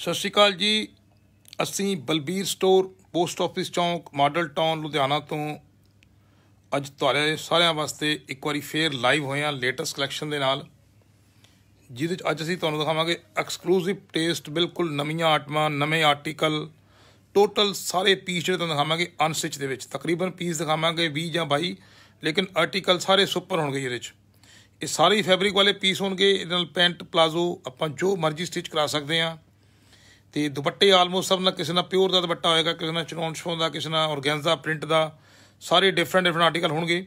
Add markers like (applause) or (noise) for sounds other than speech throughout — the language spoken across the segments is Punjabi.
ਸਤਿ ਸ਼੍ਰੀ ਅਕਾਲ ਜੀ ਅਸੀਂ ਬਲਬੀਰ ਸਟੋਰ ਪੋਸਟ ਆਫਿਸ ਚੌਂਕ ਮਾਡਲ ਟਾਊਨ ਲੁਧਿਆਣਾ ਤੋਂ ਅੱਜ ਤੁਹਾਡੇ ਸਾਰਿਆਂ ਵਾਸਤੇ ਇੱਕ ਵਾਰੀ ਫੇਰ ਲਾਈਵ ਹੋਏ ਆ ਲੇਟੈਸਟ ਕਲੈਕਸ਼ਨ ਦੇ ਨਾਲ ਜਿਹਦੇ ਵਿੱਚ ਅੱਜ ਅਸੀਂ ਤੁਹਾਨੂੰ ਦਿਖਾਵਾਂਗੇ ਐਕਸਕਲੂਸਿਵ ਟੇਸਟ ਬਿਲਕੁਲ ਨਵੀਆਂ ਆਟਮਾ ਨਵੇਂ ਆਰਟੀਕਲ ਟੋਟਲ ਸਾਰੇ ਪੀਸ ਜਿਹੜੇ ਤੁਹਾਨੂੰ ਦਿਖਾਵਾਂਗੇ ਅਨਸਟਿਚ ਦੇ ਵਿੱਚ ਤਕਰੀਬਨ ਪੀਸ ਦਿਖਾਵਾਂਗੇ 20 ਜਾਂ 22 ਲੇਕਿਨ ਆਰਟੀਕਲ ਸਾਰੇ ਸੁਪਰ ਹੋਣਗੇ ਇਹਦੇ ਵਿੱਚ ਇਹ ਸਾਰੇ ਫੈਬਰਿਕ ਵਾਲੇ ਪੀਸ ਹੋਣਗੇ ਇਹਦੇ ਨਾਲ ਪੈਂਟ ਪਲਾਜ਼ੋ ਆਪਾਂ ਜੋ ਮਰਜ਼ੀ ਸਟਿਚ ਕਰਾ ਸਕਦੇ ਆ ਤੇ ਦੁਪੱਟੇ ਆਲਮੋਸਟ ਸਭ ਨਾਲ ਕਿਸੇ ਨਾਲ ਪਿਓਰ ਦਾ ਦੁਪੱਟਾ ਹੋਏਗਾ ਕਿਸੇ ਨਾਲ ਚਨੌਨ ਸ਼ੋਨ ਦਾ ਕਿਸੇ ਨਾਲ ਔਰਗੈਂਜ਼ਾ ਪ੍ਰਿੰਟ ਦਾ ਸਾਰੇ ਡਿਫਰੈਂਟ ਡਿਫਰੈਂਟ ਆਰਟੀਕਲ ਹੋਣਗੇ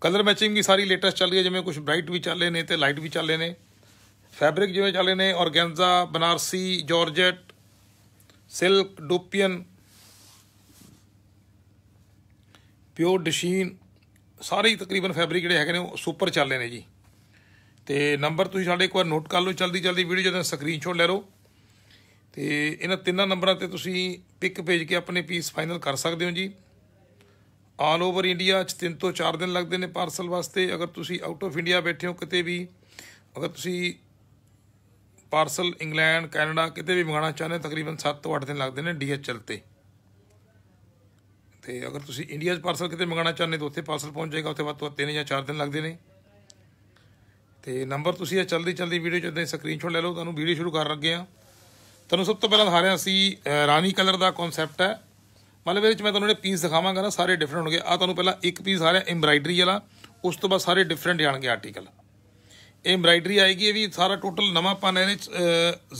ਕਲਰ ਮੈਚਿੰਗ ਵੀ ਸਾਰੀ ਲੇਟੈਸਟ ਚੱਲ ਰਹੀ ਹੈ ਜਿਵੇਂ ਕੁਝ ਬ੍ਰਾਈਟ ਵੀ ਚੱਲੇ ਨੇ ਤੇ ਲਾਈਟ ਵੀ ਚੱਲੇ ਨੇ ਫੈਬਰਿਕ ਜਿਵੇਂ ਚੱਲੇ ਨੇ organza Banarasi georgette silk dupion pure ਡਿਸ਼ੀਨ ਸਾਰੇ ਹੀ ਤਕਰੀਬਨ ਫੈਬਰਿਕ ਜਿਹੜੇ ਹੈਗੇ ਨੇ ਉਹ ਸੁਪਰ ਚੱਲੇ ਨੇ ਜੀ ਤੇ ਨੰਬਰ ਤੁਸੀਂ ਸਾਡੇ ਇੱਕ ਵਾਰ ਨੋਟ ਕਰ ਲਓ ਜਲਦੀ ਜਲਦੀ ਵੀਡੀਓ ਜਦੋਂ ਸਕਰੀਨਸ਼ਾਟ ਲੈ ਲਓ ਤੇ ਇਹਨਾਂ ਤਿੰਨਾਂ ਨੰਬਰਾਂ ਤੇ ਤੁਸੀਂ ਪਿਕ ਭੇਜ ਕੇ ਆਪਣੇ ਪੀਸ ਫਾਈਨਲ ਕਰ ਸਕਦੇ ਹੋ ਜੀ ਆਲ ਓਵਰ ਇੰਡੀਆ 'ਚ ਤਿੰਨ ਤੋਂ ਚਾਰ ਦਿਨ ਲੱਗਦੇ ਨੇ ਪਾਰਸਲ ਵਾਸਤੇ ਅਗਰ ਤੁਸੀਂ ਆਊਟ ਆਫ ਇੰਡੀਆ ਬੈਠੇ ਹੋ ਕਿਤੇ ਵੀ ਅਗਰ ਤੁਸੀਂ ਪਾਰਸਲ ਇੰਗਲੈਂਡ ਕੈਨੇਡਾ ਕਿਤੇ ਵੀ ਮੰਗਾਉਣਾ ਚਾਹੁੰਦੇ ਤਕਰੀਬਨ 7 ਤੋਂ 8 ਦਿਨ ਲੱਗਦੇ ਨੇ ਡੀਐਚਐਲ ਤੇ ਤੇ ਅਗਰ ਤੁਸੀਂ ਇੰਡੀਆ 'ਚ ਪਾਰਸਲ ਕਿਤੇ ਮੰਗਾਉਣਾ ਚਾਹੁੰਦੇ ਤਾਂ ਉੱਥੇ ਪਾਰਸਲ ਪਹੁੰਚ ਜਾਏਗਾ ਉੱਥੇ ਵੱਧ ਤੋਂ 3 ਜਾਂ 4 ਦਿਨ ਲੱਗਦੇ ਨੇ ਤੇ ਨੰਬਰ ਤੁਸੀਂ ਇਹ ਚਲਦੀ ਚਲਦੀ ਵੀਡੀਓ 'ਚ ਇਦਾਂ ਸਕਰੀਨਸ਼ਾਟ ਲੈ ਲਓ ਤੁਹਾਨੂੰ ਵੀਡੀਓ ਸ਼ੁਰੂ ਕਰ ਲੱਗੇ ਆ ਤੁਹਾਨੂੰ ਸਭ ਤੋਂ ਪਹਿਲਾਂ ਦਿਖਾ ਰਿਹਾ ਸੀ ਰਾਣੀ ਕਲਰ ਦਾ ਕਨਸੈਪਟ ਹੈ ਮਤਲਬ ਇਹਦੇ ਵਿੱਚ ਮੈਂ ਤੁਹਾਨੂੰ ਜਿਹੜੇ ਪੀਸ ਦਿਖਾਵਾਂਗਾ ਨਾ ਸਾਰੇ ਡਿਫਰੈਂਟ ਹੋਣਗੇ ਆ ਤੁਹਾਨੂੰ ਪਹਿਲਾਂ ਇੱਕ ਪੀਸ ਆ ਰਿਹਾ ਐਮਬਰਾਇਡਰੀ ਵਾਲਾ ਉਸ ਤੋਂ ਬਾਅਦ ਸਾਰੇ ਡਿਫਰੈਂਟ ਜਾਣਗੇ ਆਰਟੀਕਲ ਇਹ ਐਮਬਰਾਇਡਰੀ ਆਏਗੀ ਇਹ ਵੀ ਸਾਰਾ ਟੋਟਲ ਨਵਾਂ ਪਾਣ ਇਹਦੇ ਵਿੱਚ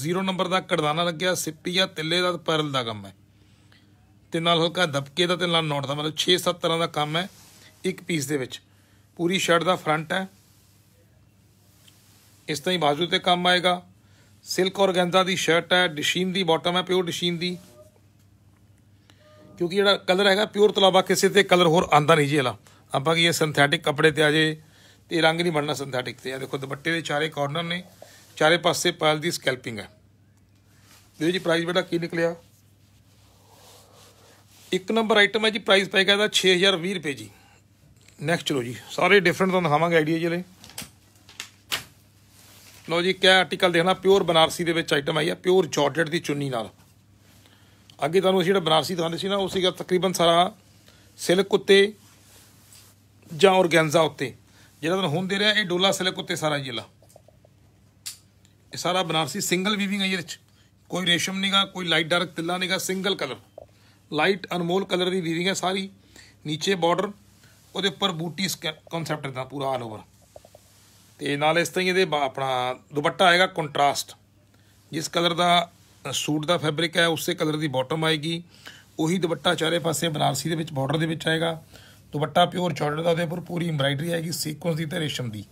ਜ਼ੀਰੋ ਨੰਬਰ ਦਾ ਕੜਦਾਨਾ ਲੱਗਿਆ ਸਿੱਪੀ ਆ ਤਿੱਲੇ ਦਾ ਪਰਲ ਦਾ ਕੰਮ ਹੈ ਤੇ ਨਾਲ ਹਲਕਾ ਦਬਕੇ ਦਾ ਤੇ ਨਾਲ ਨੋਟ ਦਾ ਮਤਲਬ 6-7 ਤਰ੍ਹਾਂ ਦਾ ਕੰਮ ਹੈ ਇੱਕ ਪੀਸ ਦੇ ਵਿੱਚ ਪੂਰੀ ਸ਼ਰਟ ਦਾ ਫਰੰਟ ਹੈ ਇਸ ਤਰ੍ਹਾਂ ਹੀ ਬਾਜ਼ੂ ਤੇ ਕੰਮ ਆਏਗਾ ਸਿਲਕ ਔਰਗੈਂਜ਼ਾ ਦੀ ਸ਼ਰਟ ਹੈ ਡਿਸ਼ੀਨ ਦੀ ਬਾਟਮ ਹੈ ਪਿਓਰ ਡਿਸ਼ੀਨ ਦੀ ਕਿਉਂਕਿ ਜਿਹੜਾ ਕਲਰ ਹੈਗਾ ਪਿਓਰ ਤਲਾਬਾ ਕਿਸੇ ਤੇ ਕਲਰ ਹੋਰ ਆਂਦਾ ਨਹੀਂ ਜੀ ਇਹਲਾ ਆਪਾਂ ਕੀ ਇਹ ਸਿੰਥੈਟਿਕ ਕੱਪੜੇ ਤੇ ਆ ਜੇ ਤੇ ਰੰਗ ਨਹੀਂ ਬਣਨਾ ਸਿੰਥੈਟਿਕ ਤੇ ਆ ਦੇਖੋ ਦੁਪੱਟੇ ਦੇ ਚਾਰੇ ਕਾਰਨਰ ਨੇ ਚਾਰੇ ਪਾਸੇ ਪਾਲ ਦੀ ਸਕੈਲਪਿੰਗ ਹੈ ਇਹਦੇ ਜੀ ਪ੍ਰਾਈਸ ਬੇਟਾ ਕੀ ਨਿਕਲਿਆ ਇੱਕ ਨੰਬਰ ਆਈਟਮ ਹੈ ਜੀ ਪ੍ਰਾਈਸ ਪੈਗਾ ਦਾ 6020 ਰੁਪਏ ਜੀ ਨੈਕਸਟ ਚਲੋ ਜੀ ਸਾਰੇ ਡਿਫਰੈਂਟ ਤੁਹਾਨੂੰ ਦਿਖਾਵਾਂਗੇ ਆਈਡੀਆ ਜਿਹੜੇ ਲਓ ਜੀ ਕਿਆ ਆਰਟੀਕਲ ਦੇਖਣਾ ਪਿਓਰ ਬਨਾਰਸੀ ਦੇ ਵਿੱਚ ਆਈਟਮ ਆਈ ਹੈ ਪਿਓਰ ਜਾਰਜਟ ਦੀ ਚੁੰਨੀ ਨਾਲ ਅੱਗੇ ਤੁਹਾਨੂੰ ਅਸੀਂ ਜਿਹੜਾ ਬਨਾਰਸੀ ਦਿਖਾਉਂਦੇ ਸੀ ਨਾ ਉਹ ਸੀਗਾ ਤਕਰੀਬਨ ਸਾਰਾ ਸਿਲਕ ਉੱਤੇ ਜਾਂ ਔਰਗੈਂਜ਼ਾ ਉੱਤੇ ਜਿਹੜਾ ਤੁਹਾਨੂੰ ਹੁਣ ਦੇ ਰਿਹਾ ਇਹ ਡੋਲਾ ਸਿਲਕ ਉੱਤੇ ਸਾਰਾ ਜਿਲਾ ਇਹ ਸਾਰਾ ਬਨਾਰਸੀ ਸਿੰਗਲ ਵੀਵਿੰਗ ਹੈ ਇਹਦੇ ਵਿੱਚ ਕੋਈ ਰੇਸ਼ਮ ਨਹੀਂਗਾ ਕੋਈ ਲਾਈਟ ਡਾਰਕ ਤਿੱਲਾ ਨਹੀਂਗਾ ਸਿੰਗਲ ਕਲਰ ਲਾਈਟ ਅਨਮੋਲ ਕਲਰ ਦੀ ਵੀਵਿੰਗ ਹੈ ਸਾਰੀ ਨੀਚੇ ਬਾਰਡਰ ਉਹਦੇ ਉੱਪਰ ਬੂਟੀ ਕਨਸੈਪਟ ਦਾ ਪੂਰਾ ਆਲ ਓਵਰ ਤੇ ਨਾਲ ਇਸ ਤਰ੍ਹਾਂ ਇਹਦੇ ਆਪਣਾ ਦੁਪੱਟਾ ਆਏਗਾ ਕੰਟਰਾਸਟ ਜਿਸ ਕਲਰ ਦਾ ਸੂਟ ਦਾ ਫੈਬਰਿਕ ਹੈ ਉਸੇ ਕਲਰ ਦੀ ਬਾਟਮ ਆਏਗੀ ਉਹੀ ਦੁਪੱਟਾ ਚਾਰੇ ਪਾਸੇ ਬਨਾਰਸੀ ਦੇ ਵਿੱਚ ਬਾਰਡਰ ਦੇ ਵਿੱਚ ਆਏਗਾ ਦੁਪੱਟਾ ਪਿਓਰ ਚਾਰਡਰ ਦਾ ਉਹਦੇ ਉੱਪਰ ਪੂਰੀ ਐਮਬਰਾਇਡਰੀ ਆਏਗੀ ਸੀਕੁਐਂਸ ਦੀ ਤੇ ਰੇਸ਼ਮ ਦੀ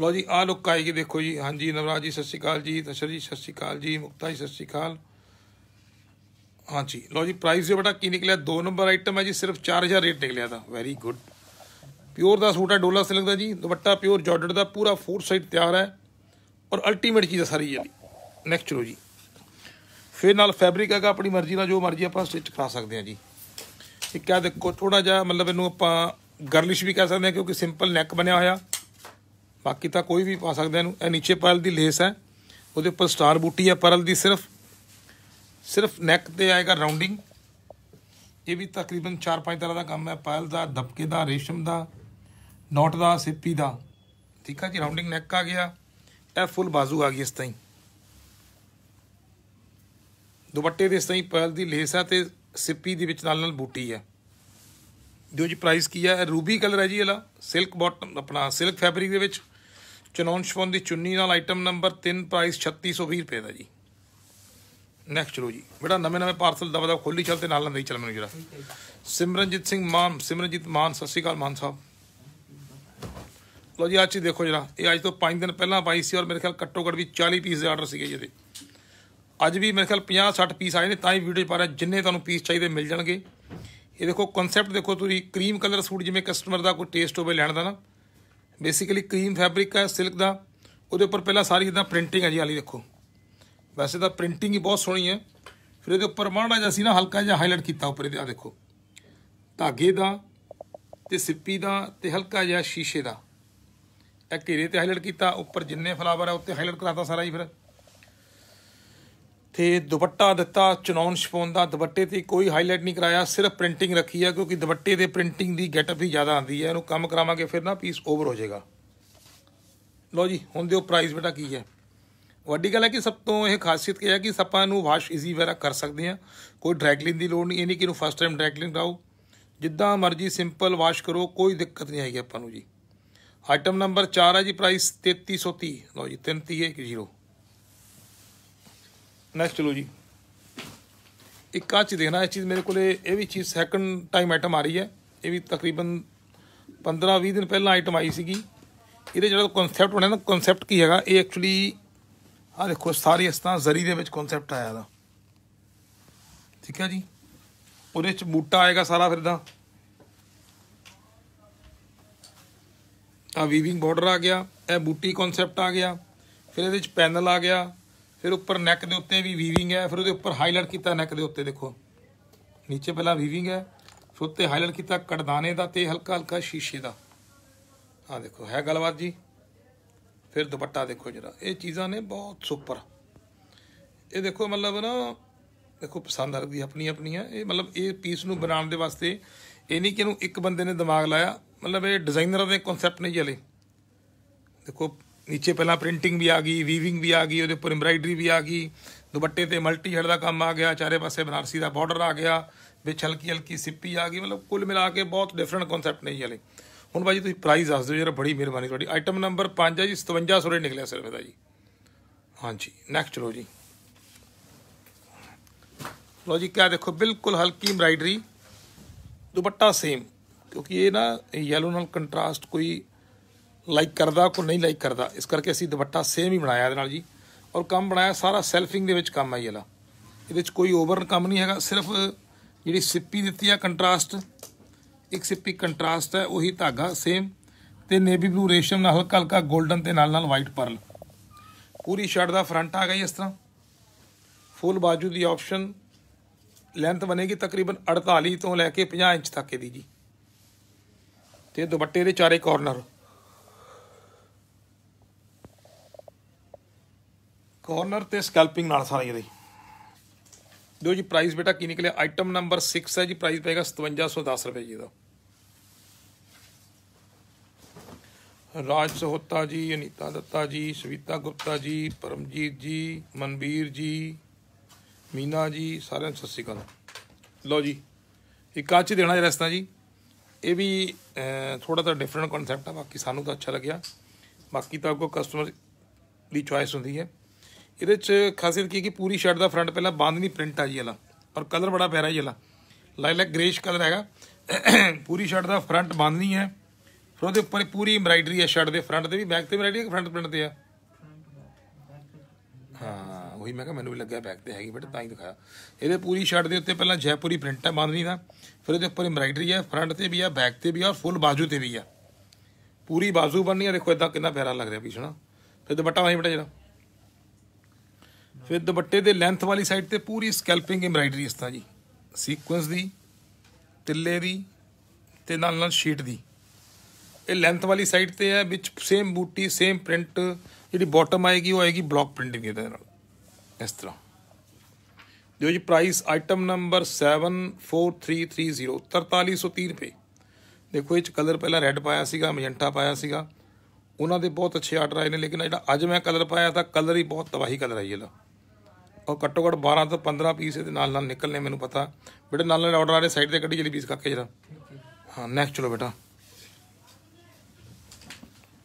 ਲੋ ਜੀ ਆ ਲੁੱਕ ਆਏਗੀ ਦੇਖੋ ਜੀ ਹਾਂਜੀ ਨਵਰਾਜ ਜੀ ਸਤਿ ਸ਼੍ਰੀ ਅਕਾਲ ਜੀ ਤਸ਼ਰ ਜੀ ਸਤਿ ਸ਼੍ਰੀ ਅਕਾਲ ਜੀ ਮੁਕਤਾ ਜੀ ਸਤਿ ਸ਼੍ਰੀ ਅਕਾਲ ਹਾਂਜੀ ਲੋ ਜੀ ਪ੍ਰਾਈਸ ਦੇ ਬਟਾ ਕੀ ਨਿਕਲਿਆ ਦੋ ਨੰਬਰ ਆਈਟਮ ਹੈ ਜੀ ਸਿਰਫ 4000 ਰੇਟ ਨਿਕਲਿਆ ਦਾ ਵੈਰੀ ਗੁੱਡ ਪਿਓਰ ਦਾ ਸੂਟ ਹੈ ਡੋਲਾ ਸਿਲਕ ਦਾ ਜੀ ਦੁਪੱਟਾ ਪਿਓਰ ਜਾਰਡਨ ਦਾ ਪੂਰਾ ਫੋਰ ਸਾਈਡ ਤਿਆਰ ਹੈ ਔਰ ਅਲਟੀਮੇਟ ਚੀਜ਼ ਹੈ ਸਾਰੀ ਜੀ ਨੈਕਸਟ ਰੋ ਜੀ ਫਿਰ ਨਾਲ ਫੈਬਰਿਕ ਹੈਗਾ ਆਪਣੀ ਮਰਜ਼ੀ ਨਾਲ ਜੋ ਮਰਜ਼ੀ ਆਪਾਂ ਸਟਿਚ ਕਰਾ ਸਕਦੇ ਹਾਂ ਜੀ ਇਹ ਕਿਆ ਦੇਖੋ ਥੋੜਾ ਜਿਹਾ ਮਤਲਬ ਇਹਨੂੰ ਆਪਾਂ ਗਰਲਿਸ਼ ਵੀ ਕਹਿ ਸਕਦੇ ਹਾਂ ਕਿਉਂਕਿ ਸਿੰਪਲ ਨੈਕ ਬਣਿਆ ਹੋਇਆ ਬਾਕੀ ਤਾਂ ਕੋਈ ਵੀ ਪਾ ਸਕਦਾ ਇਹਨੂੰ ਇਹ ਨੀਚੇ ਪਰਲ ਦੀ ਲੇਸ ਹੈ ਉਹਦੇ ਉੱਪਰ ਸਟਾਰ ਬੂਟੀ ਹੈ ਪਰਲ ਦੀ ਸਿਰਫ ਸਿਰਫ ਨੈਕ ਤੇ ਆਏਗਾ ਰਾਉਂਡਿੰਗ ਇਹ ਵੀ ਤਕਰੀਬਨ 4-5 ਤਰ੍ਹਾਂ ਦਾ ਕੰਮ ਹੈ ਪਾਇਲ ਦਾ ਦਬਕੇ ਦਾ ਰੇਸ਼ਮ ਦਾ ਨੋਟ ਦਾ ਸਿੱਪੀ ਦਾ ਠੀਕ ਆ ਜੀ ਰਾਉਂਡਿੰਗ ਨੈਕ ਆ ਗਿਆ ਇਹ ਫੁੱਲ ਬਾਜ਼ੂ ਆ ਗਈ ਇਸ ਤਾਈਂ ਦੁਪੱਟੇ ਦੇ ਇਸ ਤਾਈਂ ਪਰਲ ਦੀ ਲੇਸ ਆ ਤੇ ਸਿੱਪੀ ਦੇ ਵਿੱਚ ਨਾਲ ਨਾਲ ਬੂਟੀ ਆ ਜੋ ਜੀ ਪ੍ਰਾਈਸ ਕੀ ਆ ਰੂਬੀ ਕਲਰ ਹੈ ਜੀ ਇਹਲਾ ਸਿਲਕ ਬਾਟਮ ਆਪਣਾ ਸਿਲਕ ਫੈਬਰਿਕ ਦੇ ਵਿੱਚ ਚਨੌਨ ਸ਼ਫੋਨ ਦੀ ਚੁੰਨੀ ਨਾਲ ਆਈਟਮ ਨੰਬਰ 3 ਪ੍ਰਾਈਸ 3620 ਰੁਪਏ ਦਾ ਜੀ ਨੈਕਸਟ ਚਲੋ ਜੀ ਬੜਾ ਨਵੇਂ ਨਵੇਂ ਪਾਰਸਲ ਦਾ ਦਵਾ ਖੋਲੀ ਚੱਲ ਤੇ ਨਾਲ ਨਾਲ ਨਹੀਂ ਚੱਲ ਮੈਨੂੰ ਜਰਾ ਸਿਮਰਨਜੀਤ ਸਿੰਘ ਮਾਨ ਸਿਮਰਨਜੀਤ ਮਾਨ ਸਤਿ ਸ਼੍ਰੀ ਅਕਾਲ ਮਾਨ ਸਾਹਿਬ ਲੋ ਜੀ ਅੱਜ ਚੀਜ਼ ਦੇਖੋ ਜਰਾ ਇਹ ਅੱਜ ਤੋਂ 5 ਦਿਨ ਪਹਿਲਾਂ ਪਾਈ ਸੀ ਔਰ ਮੇਰੇ ਖਿਆਲ ਘੱਟੋ ਘੱਟ ਵੀ 40 ਪੀਸ ਦੇ ਆਰਡਰ ਸੀਗੇ ਜਿਹਦੇ ਅੱਜ ਵੀ ਮੇਰੇ ਖਿਆਲ 50 60 ਪੀਸ ਆਏ ਨੇ ਤਾਂ ਹੀ ਵੀਡੀਓ ਪਾ ਰਿਹਾ ਜਿੰਨੇ ਤੁਹਾਨੂੰ ਪੀਸ ਚਾਹੀਦੇ ਮਿਲ ਜਾਣਗੇ ਇਹ ਦੇਖੋ ਕਨਸੈਪਟ ਦੇਖੋ ਤੁਸੀਂ ਕਰੀਮ ਕਲਰ ਸੂਟ ਜਿਵੇਂ ਕਸਟਮਰ ਦਾ ਕੋਈ ਟੇਸਟ ਹੋਵੇ ਲੈਣ ਦਾ ਨਾ ਬੇਸਿਕਲੀ ਕਰੀਮ ਫੈਬਰਿਕ ਹੈ ਸਿਲਕ ਦਾ ਉਹਦੇ ਉੱਪਰ ਪਹਿਲਾਂ ਸਾਰੀ ਇਦਾਂ ਪ੍ਰਿੰਟਿੰਗ ਹੈ ਜੀ ਹਾਲੀ ਦੇਖੋ ਵੈਸੇ ਤਾਂ ਪ੍ਰਿੰਟਿੰਗ ਹੀ ਬਹੁਤ ਸੋਹਣੀ ਹੈ ਫਿਰ ਇਹਦੇ ਉੱਪਰ ਮਾੜਾ ਜਿਹਾ ਸੀ ਨਾ ਹਲਕਾ ਜਿਹਾ ਹਾਈਲਾਈਟ ਕੀਤਾ ਉੱਪਰ ਇਹਦੇ ਆ ਦੇਖੋ ਧਾਗੇ ਦਾ ਤੇ ਸਿੱਪੀ ਦਾ ਤੇ ਹਲਕਾ ਜਿਹਾ ਸ਼ੀਸ਼ੇ ਦਾ ਇਹ ਘੇਰੇ ਤੇ ਹਾਈਲਾਈਟ ਕੀਤਾ ਉੱਪਰ ਜਿੰਨੇ ਫਲਾਵਰ ਆ ਉੱਤੇ ਹਾਈਲਾਈਟ ਕਰਾਤਾ ਸਾਰਾ ਹੀ ਫਿਰ ਤੇ ਦੁਪੱਟਾ ਦਿੱਤਾ ਚਨੌਨ ਸ਼ਪੋਨ ਦਾ ਦੁਪੱਟੇ ਤੇ ਕੋਈ ਹਾਈਲਾਈਟ ਨਹੀਂ ਕਰਾਇਆ ਸਿਰਫ ਪ੍ਰਿੰਟਿੰਗ ਰੱਖੀ ਆ ਕਿਉਂਕਿ ਦੁਪੱਟੇ ਦੇ ਪ੍ਰਿੰਟਿੰਗ ਦੀ ਗੈਟਅਪ ਹੀ ਜ਼ਿਆਦਾ ਆਂਦੀ ਹੈ ਇਹਨੂੰ ਕੰਮ ਕਰਾਵਾਂਗੇ ਫਿਰ ਨਾ ਪੀਸ ਓਵਰ ਹੋ ਜਾਏਗਾ ਲੋ ਜੀ ਹੁਣ ਦਿਓ ਪ੍ਰਾਈਸ ਬੇਟਾ ਕੀ ਹੈ ਵੱਡੀ ਗੱਲ ਹੈ ਕਿ ਸਭ ਤੋਂ ਇਹ ਖਾਸੀਅਤ ਕਿ ਹੈ ਕਿ ਸਪਾਂ ਨੂੰ ਵਾਸ਼ ਈਜ਼ੀ ਵਗੈਰਾ ਕਰ ਸਕਦੇ ਆ ਕੋਈ ਡਰੈਗਲਿੰਗ ਦੀ ਲੋੜ ਨਹੀਂ ਇਹ ਨਹੀਂ ਕਿ ਇਹਨੂੰ ਫਸਟ ਟਾਈਮ ਡਰੈਗਲਿੰਗ ਕਰਾਓ ਜਿੱਦਾਂ ਮਰਜ਼ੀ ਸਿੰਪਲ ਵਾਸ਼ ਕਰੋ ਕੋਈ ਦਿੱਕਤ ਨਹੀਂ ਆਏਗੀ ਆਪਾਂ ਨੂੰ ਜੀ ਆਈਟਮ ਨੰਬਰ 4 ਹੈ ਜੀ ਪ੍ਰਾਈਸ 3330 ਲਓ ਜੀ 3310 ਨੈਕਸਟ ਲਓ ਜੀ ਇੱਕ ਆ ਚੀਜ਼ ਦੇਖਣਾ ਇਹ ਚੀਜ਼ ਮੇਰੇ ਕੋਲੇ ਇਹ ਵੀ ਚੀਜ਼ ਸੈਕੰਡ ਟਾਈਮ ਆਈਟਮ ਆ ਰਹੀ ਹੈ ਇਹ ਵੀ ਤਕਰੀਬਨ 15-20 ਦਿਨ ਪਹਿਲਾਂ ਆਈਟਮ ਆਈ ਸੀਗੀ ਇਹਦੇ ਜਿਹੜਾ ਕਨਸੈਪਟ ਬਣਿਆ ਨਾ ਕਨਸੈਪਟ ਕੀ ਹੈਗਾ ਇਹ ਐਕਚੁਅਲੀ ਆ ਦੇਖੋ ਸਾਰੀ ਇਸ ਤਰ੍ਹਾਂ ਜ਼ਰੀ ਦੇ ਵਿੱਚ ਕਨਸੈਪਟ ਆਇਆ ਦਾ ਠੀਕ ਹੈ ਜੀ ਉਹਦੇ ਚ ਬੂਟਾ ਆਏਗਾ ਸਾਰਾ ਫਿਰ ਦਾ ਆ ਵੀਵਿੰਗ ਬਾਰਡਰ ਆ ਗਿਆ ਇਹ ਬੂਟੀ ਕਨਸੈਪਟ ਆ ਗਿਆ ਫਿਰ ਇਹਦੇ ਵਿੱਚ ਪੈਨਲ ਆ ਗਿਆ ਫਿਰ ਉੱਪਰ ਨੈਕ ਦੇ ਉੱਤੇ ਵੀ ਵੀਵਿੰਗ ਹੈ ਫਿਰ ਉਹਦੇ ਉੱਪਰ ਹਾਈਲਾਈਟ ਕੀਤਾ ਨੈਕ ਦੇ ਉੱਤੇ ਦੇਖੋ ਨੀਚੇ ਪਹਿਲਾਂ ਵੀਵਿੰਗ ਹੈ ਫਿਰ ਉੱਤੇ ਹਾਈਲਾਈਟ ਕੀਤਾ ਕੜਦਾਨੇ ਦਾ ਤੇ ਹਲਕਾ ਹਲਕਾ ਸ਼ੀਸ਼ੇ ਦਾ ਆ ਦੇਖੋ ਹੈ ਗੱਲਬਾਤ ਜੀ ਫਿਰ ਦੁਪੱਟਾ ਦੇਖੋ ਜਰਾ ਇਹ ਚੀਜ਼ਾਂ ਨੇ ਬਹੁਤ ਸੁਪਰ ਇਹ ਦੇਖੋ ਮਤਲਬ ਨਾ ਦੇਖੋ ਪਸੰਦ ਲੱਗਦੀ ਆਪਣੀ ਆਪਣੀਆਂ ਇਹ ਮਤਲਬ ਇਹ ਪੀਸ ਨੂੰ ਬਣਾਉਣ ਦੇ ਵਾਸਤੇ ਇਹ ਨਹੀਂ ਕਿ ਇਹਨੂੰ ਇੱਕ ਬੰਦੇ ਨੇ ਦਿਮਾਗ ਲਾਇਆ ਮਤਲਬ ਇਹ ਡਿਜ਼ਾਈਨਰਾਂ ਦੇ ਕਨਸੈਪਟ ਨਹੀਂ ਚਲੇ ਦੇਖੋ ਨੀਚੇ ਪਹਿਲਾਂ ਪ੍ਰਿੰਟਿੰਗ ਵੀ ਆ ਗਈ ਵੀਵਿੰਗ ਵੀ ਆ ਗਈ ਉਹਦੇ ਉੱਪਰ ਐਮਬਰਾਇਡਰੀ ਵੀ ਆ ਗਈ ਦੁਪੱਟੇ ਤੇ ਮਲਟੀ ਹੈਡ ਦਾ ਕੰਮ ਆ ਗਿਆ ਚਾਰੇ ਪਾਸੇ ਬਨਾਰਸੀ ਦਾ ਬਾਰਡਰ ਆ ਗਿਆ ਵਿੱਚ ਹਲਕੀ ਹਲਕੀ ਸਿੱਪੀ ਆ ਗਈ ਮਤਲਬ ਕੁੱਲ ਮਿਲਾ ਕੇ ਬਹੁਤ ਡਿਫਰੈਂਟ ਕਨਸੈਪਟ ਨਹੀਂ ਹਲੇ ਹੁਣ ਬਾਜੀ ਤੁਸੀਂ ਪ੍ਰਾਈਸ ਦੱਸ ਦਿਓ ਜਰਾ ਬੜੀ ਮਿਹਰਬਾਨੀ ਤੁਹਾਡੀ ਆਈਟਮ ਨੰਬਰ 5 ਹੈ ਜੀ 5700 ਰੁਪਏ ਨਿਕਲਿਆ ਸਿਰਫ ਇਹਦਾ ਜੀ ਹਾਂਜੀ ਨੈਕਸਟ ਚਲੋ ਜੀ ਲੋ ਜੀ ਕਿਆ ਦੇਖੋ ਬਿਲਕੁਲ ਹਲਕੀ ਐਮਬਰਾਇਡਰੀ ਦੁਪੱਟਾ ਸੇਮ ਕਿਉਂਕਿ ਇਹ ਨਾ ਯੈਲੋ ਨਾਲ ਕੰਟਰਾਸਟ ਕੋਈ ਲਾਈਕ ਕਰਦਾ ਕੋ ਨਹੀਂ ਲਾਈਕ ਕਰਦਾ ਇਸ ਕਰਕੇ ਅਸੀਂ ਦੁਪੱਟਾ ਸੇਮ ਹੀ ਬਣਾਇਆ ਇਹਦੇ ਨਾਲ ਜੀ ਔਰ ਕੰਮ ਬਣਾਇਆ ਸਾਰਾ ਸੈਲਫਿੰਗ ਦੇ ਵਿੱਚ ਕੰਮ ਆ ਇਹਲਾ ਇਹਦੇ ਵਿੱਚ ਕੋਈ ਓਵਰ ਕੰਮ ਨਹੀਂ ਹੈਗਾ ਸਿਰਫ ਜਿਹੜੀ ਸਿੱਪੀ ਦਿੱਤੀ ਆ ਕੰਟਰਾਸਟ ਇੱਕ ਸਿੱਪੀ ਕੰਟਰਾਸਟ ਹੈ ਉਹੀ ਧਾਗਾ ਸੇਮ ਤੇ ਨੇਵੀ ਬਲੂ ਰੇਸ਼ਮ ਨਾਲ ਹਲਕਾ ਹਲਕਾ 골ਡਨ ਤੇ ਨਾਲ ਨਾਲ ਵਾਈਟ ਪਰਲ ਪੂਰੀ ਸ਼ਰਟ ਦਾ ਫਰੰਟ ਆ ਗਿਆ ਇਸ ਤਰ੍ਹਾਂ ਫੁੱਲ ਬਾਜੂ ਦੀ ਆਪਸ਼ਨ ਲੈਂਥ ਬਣੇਗੀ ਤਕਰੀਬਨ 48 ਤੋਂ ਲੈ ਕੇ 50 ਇੰਚ ਤੱਕ ਦੀ ਜੀ ਤੇ ਦੁਪੱਟੇ ਦੇ ਚਾਰੇ ਕਾਰਨਰ ਕਾਰਨਰ ਤੇ ਸਕੈਲਪਿੰਗ ਨਾਲ ਸਾਰੇ ਦੇ ਦੋ ਜੀ ਪ੍ਰਾਈਸ ਬੇਟਾ ਕੀ ਨਿਕਲਿਆ ਆਈਟਮ ਨੰਬਰ 6 ਹੈ ਜੀ ਪ੍ਰਾਈਸ ਪਏਗਾ 5710 ਰੁਪਏ ਜੀ ਦਾ ਰਾਜ ਸਹੋਤਾ ਜੀ ਅਨੀਤਾ ਦੱਤਾ ਜੀ ਸਵਿਤਾ ਗੁਪਤਾ ਜੀ ਪਰਮਜੀਤ ਜੀ ਮਨਵੀਰ ਜੀ ਮੀਨਾ ਜੀ ਸਾਰਿਆਂ ਨੂੰ ਸਤਿ ਸ੍ਰੀ ਅਕਾਲ ਲਓ ਜੀ ਇੱਕ ਕੱਚ ਦੇਣਾ ਜਿਹੜਾ ਰਸਤਾ ਜੀ ਇਹ ਵੀ ਥੋੜਾ ਤਾਂ ਡਿਫਰੈਂਟ ਕਨਸੈਪਟ ਆ ਬਾਕੀ ਸਾਨੂੰ ਤਾਂ ਅੱਛਾ ਲੱਗਿਆ ਬਾਕੀ ਤਾਂ ਕੋ ਕਸਟਮਰ ਦੀ ਚੁਆਇਸ ਹੁੰਦੀ ਹੈ ਇਹਦੇ ਚ ਖਾਸੀਅਤ ਕੀ ਕਿ ਪੂਰੀ ਸ਼ਰਟ ਦਾ ਫਰੰਟ ਪਹਿਲਾਂ ਬੰਦ ਨਹੀਂ ਪ੍ਰਿੰਟ ਆ ਜੀ ਇਹਲਾ ਪਰ ਕਲਰ ਬੜਾ ਪਿਆਰਾ ਜੀ ਇਹਲਾ ਲਾਈਲੈਕ ਗ੍ਰੇਸ਼ ਕਲਰ ਹੈਗਾ ਪੂਰੀ ਸ਼ਰਟ ਦਾ ਫਰੰਟ ਬੰਦ ਨਹੀਂ ਹੈ ਫਿਰ ਉਹਦੇ ਉੱਪਰ ਪੂਰੀ ਐਮਬਰਾਇਡਰੀ ਹੈ ਸ਼ਰਟ ਦੇ ਫਰੰਟ ਤੇ ਵੀ ਬੈਕ ਤੇ ਐਮਬਰਾਇਡਰੀ ਹੈ ਫਰੰਟ ਪ੍ਰਿੰਟ ਤੇ ਆ ਹੋਈ ਮੈਂ ਕਿਹਾ ਮੈਨੂੰ ਵੀ ਲੱਗਿਆ ਬੈਕ ਤੇ ਹੈਗੀ ਬਟ ਤਾਂ ਹੀ ਦਿਖਾਇਆ ਇਹਦੇ ਪੂਰੀ ਸ਼ਰਟ ਦੇ ਉੱਤੇ ਪਹਿਲਾਂ ਜੈਪੁਰੀ ਪ੍ਰਿੰਟ ਹੈ ਬਾਂਦਨੀ ਦਾ ਫਿਰ ਇਹਦੇ ਉੱਪਰ ਐਮਬ੍ਰਾਇਡਰੀ ਹੈ ਫਰੰਟ ਤੇ ਵੀ ਆ ਬੈਕ ਤੇ ਵੀ ਆ ਔਰ ਫੁੱਲ ਬਾਜੂ ਤੇ ਵੀ ਆ ਪੂਰੀ ਬਾਜੂ ਬੰਨੀ ਆ ਦੇਖੋ ਇਦਾਂ ਕਿੰਨਾ ਪਿਆਰਾ ਲੱਗ ਰਿਹਾ ਪੀਸ ਨਾ ਫਿਰ ਦੁਪੱਟਾ ਵਾਹੀ ਬਟਾ ਜਿਹੜਾ ਫਿਰ ਦੁਪੱਟੇ ਦੇ ਲੈਂਥ ਵਾਲੀ ਸਾਈਡ ਤੇ ਪੂਰੀ ਸਕੈਲਪਿੰਗ ਐਮਬ੍ਰਾਇਡਰੀ ਇਸ ਤਰ੍ਹਾਂ ਜੀ ਸੀਕੁਐਂਸ ਦੀ ਤਿੱਲੇ ਦੀ ਤੇ ਨਾਲ ਨਾਲ ਸ਼ੀਟ ਦੀ ਇਹ ਲੈਂਥ ਵਾਲੀ ਸਾਈਡ ਤੇ ਹੈ ਵਿੱਚ ਸੇਮ ਬੂਟੀ ਸੇਮ ਪ੍ਰਿੰਟ ਜਿਹੜੀ ਬਾਟਮ ਆਏਗੀ ਉਹ ਆਏਗੀ ਬਲੌਕ ਪ੍ਰਿੰਟਿੰਗ ਦੇ ਨਾਲ ਇਸ ਤਰ੍ਹਾਂ ਦਿਓ ਜੀ ਪ੍ਰਾਈਸ ਆਈਟਮ ਨੰਬਰ 74330 4330 ਰੁਪਏ ਦੇਖੋ ਇਹ ਚ ਕਲਰ ਪਹਿਲਾਂ ਰੈੱਡ ਪਾਇਆ ਸੀਗਾ ਮਜੰਟਾ ਪਾਇਆ ਸੀਗਾ ਉਹਨਾਂ ਦੇ ਬਹੁਤ ਅੱਛੇ ਆਰਡਰ ਆਏ ਨੇ ਲੇਕਿਨ ਜਿਹੜਾ ਅੱਜ ਮੈਂ ਕਲਰ ਪਾਇਆ ਤਾਂ ਕਲਰ ਹੀ ਬਹੁਤ ਤਬਾਹੀ ਕਲਰ ਆਈ ਇਹਦਾ ਔਰ ਘੱਟੋ ਘੱਟ 12 ਤੋਂ 15 ਪੀਸ ਇਹਦੇ ਨਾਲ ਨਾਲ ਨਿਕਲਨੇ ਮੈਨੂੰ ਪਤਾ ਬੇਟੇ ਨਾਲ ਨਾਲ ਆਰਡਰ ਆ ਰਹੇ ਸਾਈਡ ਤੇ ਕੱਢੀ ਜਿਹੜੀ ਪੀਸ ਕਾਕੇ ਜਰਾ ਹਾਂ ਨੈਕਸਟ ਚਲੋ ਬੇਟਾ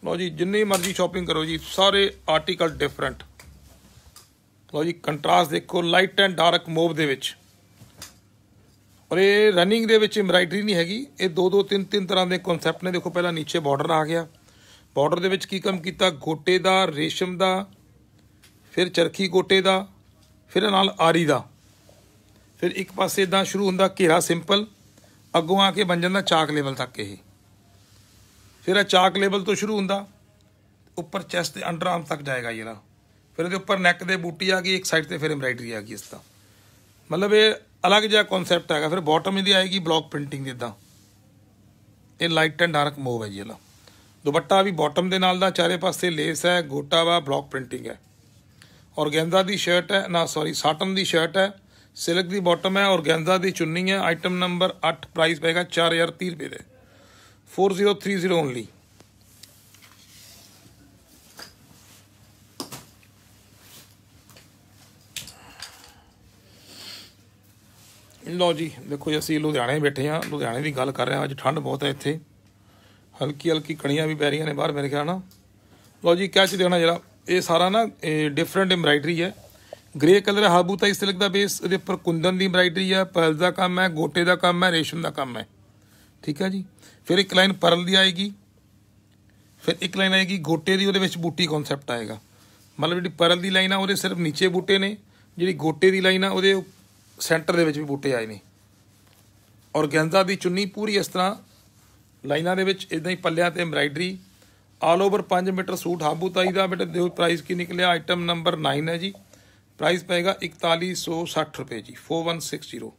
ਲੋ ਜੀ ਜਿੰਨੀ ਮਰਜ਼ੀ ਸ਼ਾਪਿੰਗ ਕਰੋ ਜੀ ਸਾਰੇ ਆਰਟੀਕਲ ਡਿਫਰੈਂਟ ਲਓ ਜੀ ਕੰਟਰਾਸਟ ਦੇਖੋ ਲਾਈਟ ਐਂਡ ਡਾਰਕ ਮੋਬ ਦੇ ਵਿੱਚ ਔਰ ਇਹ ਰਨਿੰਗ ਦੇ ਵਿੱਚ ਐਮਬਰਾਇਡਰੀ ਨਹੀਂ ਹੈਗੀ ਇਹ ਦੋ ਦੋ ਤਿੰਨ ਤਿੰਨ ਤਰ੍ਹਾਂ ਦੇ ਕਨਸੈਪਟ ਨੇ ਦੇਖੋ ਪਹਿਲਾਂ ਨੀਚੇ ਬਾਰਡਰ ਆ ਗਿਆ ਬਾਰਡਰ ਦੇ ਵਿੱਚ ਕੀ ਕੰਮ ਕੀਤਾ ਗੋਟੇ ਦਾ ਰੇਸ਼ਮ ਦਾ ਫਿਰ ਚਰਖੀ ਗੋਟੇ ਦਾ ਫਿਰ ਨਾਲ ਆਰੀ ਦਾ ਫਿਰ ਇੱਕ ਪਾਸੇ ਇਦਾਂ ਸ਼ੁਰੂ ਹੁੰਦਾ ਘੇਰਾ ਸਿੰਪਲ ਅੱਗੋਂ ਆ ਕੇ ਬਣ ਜਾਂਦਾ ਚਾਕ ਲੈਵਲ ਤੱਕ ਇਹ ਫਿਰ ਇਹ ਚਾਕ ਲੈਵਲ ਤੋਂ ਸ਼ੁਰੂ ਹੁੰਦਾ ਉੱਪਰ ਚੈਸਟ ਤੇ ਅੰਡਰ ਆਰਮ ਤੱਕ ਜਾਏਗਾ ਜਿਹੜਾ ਫਿਰ ਇਹਦੇ ਉੱਪਰ ਨੈਕ ਦੇ ਬੂਟੀ ਆ ਗਈ ਇੱਕ ਸਾਈਡ ਤੇ ਫਿਰ ਐਮਬ੍ਰਾਇਡਰੀ ਆ ਗਈ ਇਸ ਦਾ ਮਤਲਬ ਇਹ ਅਲੱਗ ਜਿਹਾ ਕਨਸੈਪਟ ਹੈਗਾ ਫਿਰ ਬਾਟਮ ਇਹਦੀ ਆਏਗੀ ਬਲੌਕ ਪ੍ਰਿੰਟਿੰਗ ਜਿੱਦਾਂ ਇਹ ਲਾਈਟ ਐਂਡ ਡਾਰਕ ਮੋਵ ਹੈ ਜੀ ਇਹਦਾ ਦੁਪੱਟਾ ਵੀ ਬਾਟਮ ਦੇ ਨਾਲ ਦਾ ਚਾਰੇ ਪਾਸੇ ਲੇਸ ਹੈ ਗੋਟਾ ਵਾ ਬਲੌਕ ਪ੍ਰਿੰਟਿੰਗ ਹੈ ਔਰਗੈਂਜ਼ਾ ਦੀ ਸ਼ਰਟ ਹੈ ਨਾ ਸੌਰੀ ਸਾਟਨ ਦੀ ਸ਼ਰਟ ਹੈ ਸਿਲਕ ਦੀ ਬਾਟਮ ਹੈ ਔਰਗੈਂਜ਼ਾ ਦੀ ਚੁੰਨੀ ਹੈ ਆਈਟਮ ਨੰਬਰ 8 ਪ੍ਰਾਈਸ ਪਏਗਾ 4030 ਰੁਪਏ ਦੇ 4030 ਓਨਲੀ ਲੋ ਜੀ ਦੇਖੋ ਜੀ ਅਸੀਂ ਲੁਧਿਆਣੇ ਬੈਠੇ ਆ ਲੁਧਿਆਣੇ ਦੀ ਗੱਲ ਕਰ ਰਹੇ ਆ ਅੱਜ ਠੰਡ ਬਹੁਤ ਹੈ ਇੱਥੇ ਹਲਕੀ ਹਲਕੀ ਕਣੀਆਂ ਵੀ ਪੈ ਰਹੀਆਂ ਨੇ ਬਾਹਰ ਮੇਰੇ ਖਿਆਲ ਨਾਲ ਲੋ ਜੀ ਕੈਚ ਦੇਣਾ ਜਿਹੜਾ ਇਹ ਸਾਰਾ ਨਾ ਇਹ ਡਿਫਰੈਂਟ ਐਮਬਰਾਇਡਰੀ ਹੈ ਗ੍ਰੇ ਕਲਰ ਹਾਬੂਤਾ ਇਸ ਤਰ੍ਹਾਂ ਦਾ ਬੇਸ ਇਹਦੇ ਉੱਪਰ ਕੁੰਦਨ ਦੀ ਐਮਬਰਾਇਡਰੀ ਹੈ ਪਰਲ ਦਾ ਕੰਮ ਹੈ ਗੋਟੇ ਦਾ ਕੰਮ ਹੈ ਰੇਸ਼ਮ ਦਾ ਕੰਮ ਹੈ ਠੀਕ ਹੈ ਜੀ ਫਿਰ ਇੱਕ ਲਾਈਨ ਪਰਲ ਦੀ ਆਏਗੀ ਫਿਰ ਇੱਕ ਲਾਈਨ ਆਏਗੀ ਗੋਟੇ ਦੀ ਉਹਦੇ ਵਿੱਚ ਬੂਟੀ ਕਨਸੈਪਟ ਆਏਗਾ ਮਤਲਬ ਜਿਹੜੀ ਪਰਲ ਦੀ ਲਾਈਨ ਆ ਉਹਦੇ ਸਿਰਫ ਨੀਚੇ ਬੂਟੇ ਨੇ ਜਿਹੜੀ ਗੋਟੇ ਦੀ ਲਾਈਨ ਆ ਉਹਦੇ ਸੈਂਟਰ ਦੇ ਵਿੱਚ ਵੀ ਬੂਟੇ ਆਏ ਨੇ ਔਰਗੈਂਜ਼ਾ ਦੀ ਚੁੰਨੀ ਪੂਰੀ ਇਸ ਤਰ੍ਹਾਂ ਲਾਈਨਾਂ ਦੇ ਵਿੱਚ ਇਦਾਂ ਹੀ ਪੱਲਿਆਂ ਤੇ embroidery all over 5 metre suit ਹਾਬੂਤਾਈ ਦਾ ਬੇਟਾ ਦੇਖੋ ਪ੍ਰਾਈਸ ਕੀ ਨਿਕਲਿਆ ਆਈਟਮ ਨੰਬਰ 9 ਹੈ ਜੀ ਪ੍ਰਾਈਸ ਪਏਗਾ 4160 ਰੁਪਏ ਜੀ 4160 ਲੋ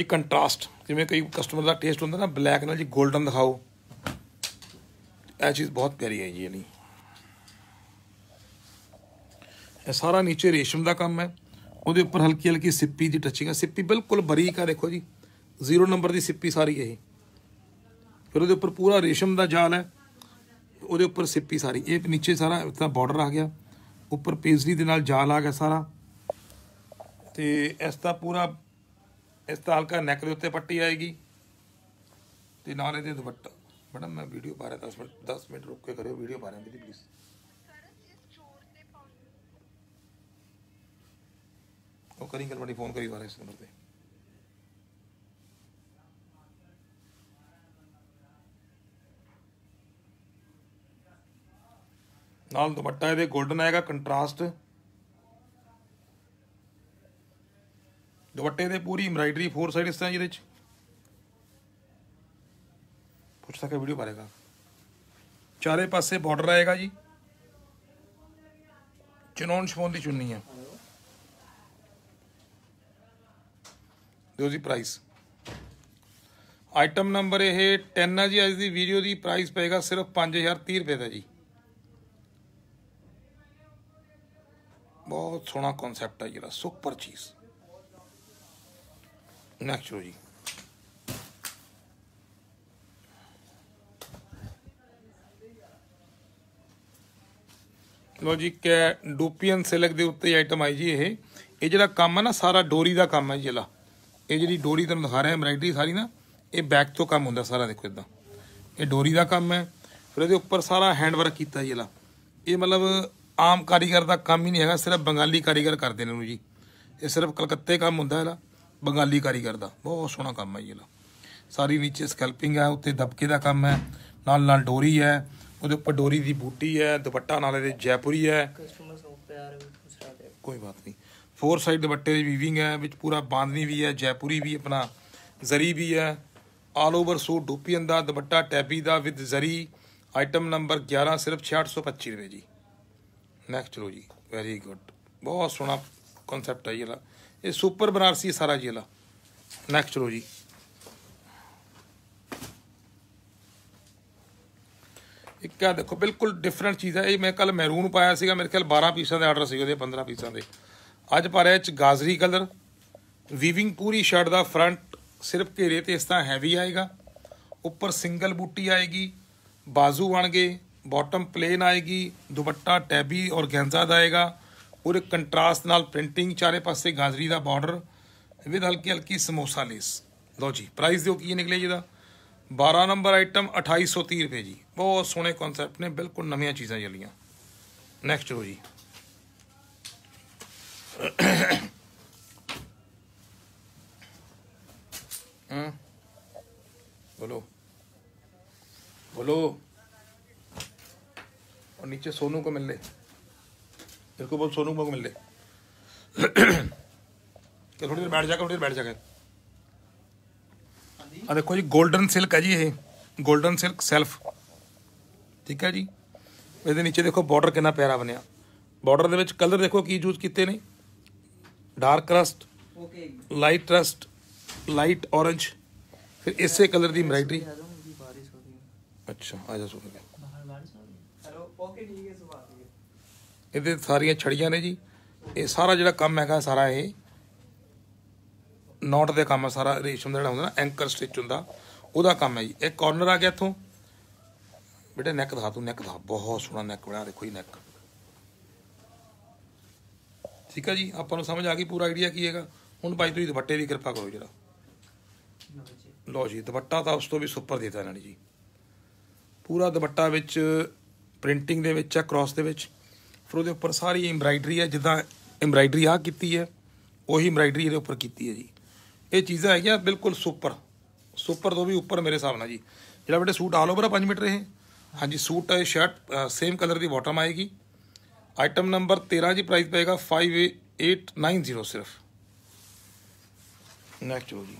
ਜੀ ਕੰਟਰਾਸਟ ਜਿਵੇਂ ਕਈ ਕਸਟਮਰ ਦਾ ਟੇਸਟ ਹੁੰਦਾ ਨਾ ਬਲੈਕ ਨਾਲ ਜੀ 골ਡਨ ਦਿਖਾਓ ਇਹ ਚੀਜ਼ ਬਹੁਤ ਪਿਆਰੀ ਹੈ ਜੀ ਇਹਨੀ ਇਹ ਸਾਰਾ ਨੀਚੇ ਰੇਸ਼ਮ ਦਾ ਕੰਮ ਹੈ ਉਹਦੇ ਉੱਪਰ ਹਲਕੀ ਹਲਕੀ ਸਿੱਪੀ ਦੀ ਟੱਚਿੰਗ ਹੈ ਸਿੱਪੀ ਬਿਲਕੁਲ ਬਰੀਕ ਆ ਦੇਖੋ ਜੀ ਜ਼ੀਰੋ ਨੰਬਰ ਦੀ ਸਿੱਪੀ ਸਾਰੀ ਇਹ ਫਿਰ ਉਹਦੇ ਉੱਪਰ ਪੂਰਾ ਰੇਸ਼ਮ ਦਾ ਜਾਲ ਹੈ ਉਹਦੇ ਉੱਪਰ ਸਿੱਪੀ ਸਾਰੀ ਇਹ ਨੀਚੇ ਸਾਰਾ ਤਾਂ ਬਾਰਡਰ ਆ ਗਿਆ ਉੱਪਰ ਪੇਜ਼ਲੀ ਦੇ ਨਾਲ ਜਾਲ ਆ ਗਿਆ ਸਾਰਾ ਤੇ ਇਸ ਦਾ ਪੂਰਾ ਇਸ ਦਾ ਹਲਕਾ ਨੈਕ ਦੇ ਉੱਤੇ ਪੱਟੀ ਆਏਗੀ ਤੇ ਨਾਲ ਇਹਦੇ ਦੁਪੱਟਾ मैडम मैं वीडियो पा रहा था उसमें दस मिनट रुक के करियो वीडियो पा रहे हैं प्लीज़ वो करी कल फ़ोन करी पा रहे इस नंबर पर ਨਾਲ ਦੁਪੱਟਾ ਇਹਦੇ 골ਡਨ ਆਏਗਾ ਕੰਟਰਾਸਟ ਦੁਪੱਟੇ ਦੇ ਪੂਰੀ ਐਮਬ੍ਰਾਇਡਰੀ ਫੋਰ ਸਾਈਡ ਇਸ ਤਰ੍ਹਾਂ ਕੁਛ ਤੱਕ ਵੀਡੀਓ ਪਾਰੇਗਾ ਚਾਰੇ ਪਾਸੇ ਬਾਰਡਰ ਆਏਗਾ ਜੀ ਚਨੌਨ ਸ਼ਮੋਨ ਦੀ ਚੁੰਨੀ ਹੈ ਦੋ ਜੀ ਪ੍ਰਾਈਸ ਆਈਟਮ ਨੰਬਰ ਇਹ 10 ਹੈ ਜੀ ਅੱਜ ਦੀ ਵੀਡੀਓ ਦੀ ਪ੍ਰਾਈਸ ਪਏਗਾ ਸਿਰਫ 5030 ਰੁਪਏ ਦਾ ਜੀ ਬਹੁਤ ਸੋਹਣਾ ਕਨਸੈਪਟ ਹੈ ਜਿਹੜਾ ਸੁਪਰ ਚੀਜ਼ ਨੈਕਸਟ ਜੀ ਲੋ ਜੀ ਕੈ ਡੂਪੀਅਨ ਸਿਲਕ ਦੇ ਉੱਤੇ ਆਈਟਮ ਆਈ ਜੀ ਇਹ ਇਹ ਜਿਹੜਾ ਕੰਮ ਹੈ ਨਾ ਸਾਰਾ ਡੋਰੀ ਦਾ ਕੰਮ ਹੈ ਜੀ ਜਿਹੜਾ ਇਹ ਜਿਹੜੀ ਡੋਰੀ ਤੁਹਾਨੂੰ ਦਿਖਾ ਰਿਹਾ ਐਮਬ੍ਰਾਇਡਰੀ ਸਾਰੀ ਨਾ ਇਹ ਬੈਕ ਤੋਂ ਕੰਮ ਹੁੰਦਾ ਸਾਰਾ ਦੇਖੋ ਇਦਾਂ ਇਹ ਡੋਰੀ ਦਾ ਕੰਮ ਹੈ ਫਿਰ ਇਹਦੇ ਉੱਪਰ ਸਾਰਾ ਹੈਂਡ ਵਰਕ ਕੀਤਾ ਜਿਹੜਾ ਇਹ ਮਤਲਬ ਆਮ ਕਾਰੀਗਰ ਦਾ ਕੰਮ ਹੀ ਨਹੀਂ ਹੈਗਾ ਸਿਰਫ ਬੰਗਾਲੀ ਕਾਰੀਗਰ ਕਰਦੇ ਨੇ ਇਹਨੂੰ ਜੀ ਇਹ ਸਿਰਫ ਕਲਕੱਤੇ ਕੰਮ ਹੁੰਦਾ ਇਹਦਾ ਬੰਗਾਲੀ ਕਾਰੀਗਰ ਦਾ ਬਹੁਤ ਸੋਹਣਾ ਕੰਮ ਹੈ ਇਹਦਾ ਸਾਰੀ ਨੀਚੇ ਸਕੈਲਪਿੰਗ ਹੈ ਉੱਤੇ ਦਬਕੇ ਦਾ ਕੰਮ ਹੈ ਨਾਲ ਨਾਲ ਡੋਰੀ ਹੈ ਉਹਦੇ ਉੱਪਰ ਡੋਰੀ ਦੀ ਬੂਟੀ ਹੈ ਦੁਪੱਟਾ ਨਾਲ ਦੇ ਜੈਪੁਰੀ ਹੈ ਕੋਈ ਬਾਤ ਨਹੀਂ ਫੋਰ ਸਾਈਡ ਦੁਪੱਟੇ ਦੀ ਵੀਵਿੰਗ ਹੈ ਵਿੱਚ ਪੂਰਾ ਬਾਂਦਨੀ ਵੀ ਹੈ ਜੈਪੁਰੀ ਵੀ ਆਪਣਾ ਜ਼ਰੀ ਵੀ ਹੈ ਆਲ ਓਵਰ ਸੂਟ ਡੋਪੀਅਨ ਦਾ ਦੁਪੱਟਾ ਟੈਬੀ ਦਾ ਵਿਦ ਜ਼ਰੀ ਆਈਟਮ ਨੰਬਰ 11 ਸਿਰਫ 6625 ਰੁਪਏ ਜੀ ਨੈਕਸਟ ਲੋ ਜੀ ਵੈਰੀ ਗੁੱਡ ਬਹੁਤ ਸੋਹਣਾ ਕਨਸੈਪਟ ਹੈ ਇਹਦਾ ਇਹ ਸੁਪਰ ਬਨਾਰਸੀ ਸਾਰਾ ਜੀ ਇਹਦਾ ਨੈਕਸਟ ਲੋ ਜੀ ਇੱਕ ਕਾ ਦੇਖੋ ਬਿਲਕੁਲ ਡਿਫਰੈਂਟ ਚੀਜ਼ ਹੈ ਇਹ ਮੈਂ ਕੱਲ ਮੈਰੂਨ ਪਾਇਆ ਸੀਗਾ ਮੇਰੇ ਖਿਆਲ 12 ਪੀਸਾਂ ਦੇ ਆਰਡਰ ਸੀਗੇ ਉਹਦੇ 15 ਪੀਸਾਂ ਦੇ ਅੱਜ ਪਾ ਰਿਹਾ ਚ ਗਾਜ਼ਰੀ ਕਲਰ ਵੀਵਿੰਗ ਪੂਰੀ ਸ਼ਰਟ ਦਾ ਫਰੰਟ ਸਿਰਫ ਘੇਰੇ ਤੇ ਇਸ ਤਰ੍ਹਾਂ ਹੈਵੀ ਆਏਗਾ ਉੱਪਰ ਸਿੰਗਲ ਬੂਟੀ ਆਏਗੀ ਬਾਜ਼ੂ ਬਣਗੇ ਬਾਟਮ ਪਲੇਨ ਆਏਗੀ ਦੁਪੱਟਾ ਟੈਬੀ ਔਰ ਗੈਂਜ਼ਾ ਦਾ ਆਏਗਾ ਔਰ ਕੰਟਰਾਸਟ ਨਾਲ ਪ੍ਰਿੰਟਿੰਗ ਚਾਰੇ ਪਾਸੇ ਗਾਜ਼ਰੀ ਦਾ ਬਾਰਡਰ ਵਿਦ ਹਲਕੀ ਹਲਕੀ ਸਮੋਸਾ ਲੇਸ ਲੋ ਜੀ ਪ੍ਰਾਈਸ ਦਿਓ ਕੀ ਨਿਕਲੇ ਜੀ ਦਾ बारह नंबर आइटम अठाई सौ तीह रुपये जी बहुत सोहने कॉन्सैप्ट ने बिल्कुल नवी चीज़ा चलिया नैक्सट हो जी हम्म। बोलो बोलो और नीचे सोनू को मिल ले बिल्कुल बोल सोनू को मिल ले (coughs) थोड़ी देर बैठ जाकर थोड़ी देर बैठ जाकर ਆ ਦੇਖੋ ਜੀ 골ਡਨ ਸਿਲਕ ਹੈ ਜੀ ਇਹ 골ਡਨ ਸਿਲਕ ਸੈਲਫ ਠੀਕ ਹੈ ਜੀ ਇਹਦੇ ਨੀਚੇ ਦੇਖੋ ਬਾਰਡਰ ਕਿੰਨਾ ਪਿਆਰਾ ਬਣਿਆ ਬਾਰਡਰ ਦੇ ਵਿੱਚ ਕਲਰ ਦੇਖੋ ਕੀ ਯੂਜ਼ ਕੀਤੇ ਨੇ ਡਾਰਕ ਕਰਸਟ okay light rust light orange ਫਿਰ ਇਸੇ ਕਲਰ ਦੀ ਮਰਾਈਟਰੀ ਅੱਛਾ ਆ ਜਾ ਸੁਣ ਗਿਆ ਓਕੇ ਠੀਕ ਹੈ ਇਹਦੇ ਸਾਰੀਆਂ ਛੜੀਆਂ ਨੇ ਜੀ ਇਹ ਸਾਰਾ ਜਿਹੜਾ ਕੰਮ ਹੈਗਾ ਸਾਰਾ ਇਹ ਨੋਟ ਦੇ ਕੰਮ ਸਾਰਾ ਰੇਸ਼ਮ ਦਾ ਜਿਹੜਾ ਹੁੰਦਾ ਨਾ ਐਂਕਰ ਸਟਿਚ ਹੁੰਦਾ ਉਹਦਾ ਕੰਮ ਹੈ ਜੀ ਇਹ ਕਾਰਨਰ ਆ ਗਿਆ ਇਥੋਂ ਬੇਟੇ ਨੈਕ ਦਿਖਾ ਤੂੰ ਨੈਕ ਦਾ ਬਹੁਤ ਸੋਹਣਾ ਨੈਕ ਬਣਾ ਦੇਖੋ ਜੀ ਨੈਕ ਠੀਕ ਹੈ ਜੀ ਆਪਾਂ ਨੂੰ ਸਮਝ ਆ ਗਈ ਪੂਰਾ ਆਈਡੀਆ ਕੀ ਹੈਗਾ ਹੁਣ ਭਾਈ ਤੁਸੀਂ ਦੁਪੱਟੇ ਦੀ ਕਿਰਪਾ ਕਰੋ ਜਰਾ ਲਓ ਜੀ ਦੁਪੱਟਾ ਤਾਂ ਉਸ ਤੋਂ ਵੀ ਸੁਪਰ ਦਿੱਤਾ ਇਹਨਾਂ ਨੇ ਜੀ ਪੂਰਾ ਦੁਪੱਟਾ ਵਿੱਚ ਪ੍ਰਿੰਟਿੰਗ ਦੇ ਵਿੱਚ ਆ ਕ੍ਰਾਸ ਦੇ ਵਿੱਚ ਫਿਰ ਉਹਦੇ ਉੱਪਰ ਸਾਰੀ ਐਮਬਰਾਇਡਰੀ ਹੈ ਜਿੱਦਾਂ ਐਮਬਰਾਇਡਰੀ ਆ ਕੀਤੀ ਹੈ ਉਹੀ ਐਮਬਰਾਇਡਰੀ ਇਹਦੇ ਉੱਪਰ ਕੀਤੀ ਹੈ ਜੀ ये चीज़ा है बिल्कुल सुपर सुपर तो भी उपर मेरे हिसाब ना जी जरा बेटे सूट आल ओवर है पाँच मीटर ये हाँ जी सूट है शर्ट सेम कलर की बॉटम आएगी आइटम नंबर तेरह जी प्राइस पेगा फाइव एट नाइन जीरो सिर्फ नेक्स्ट हो जी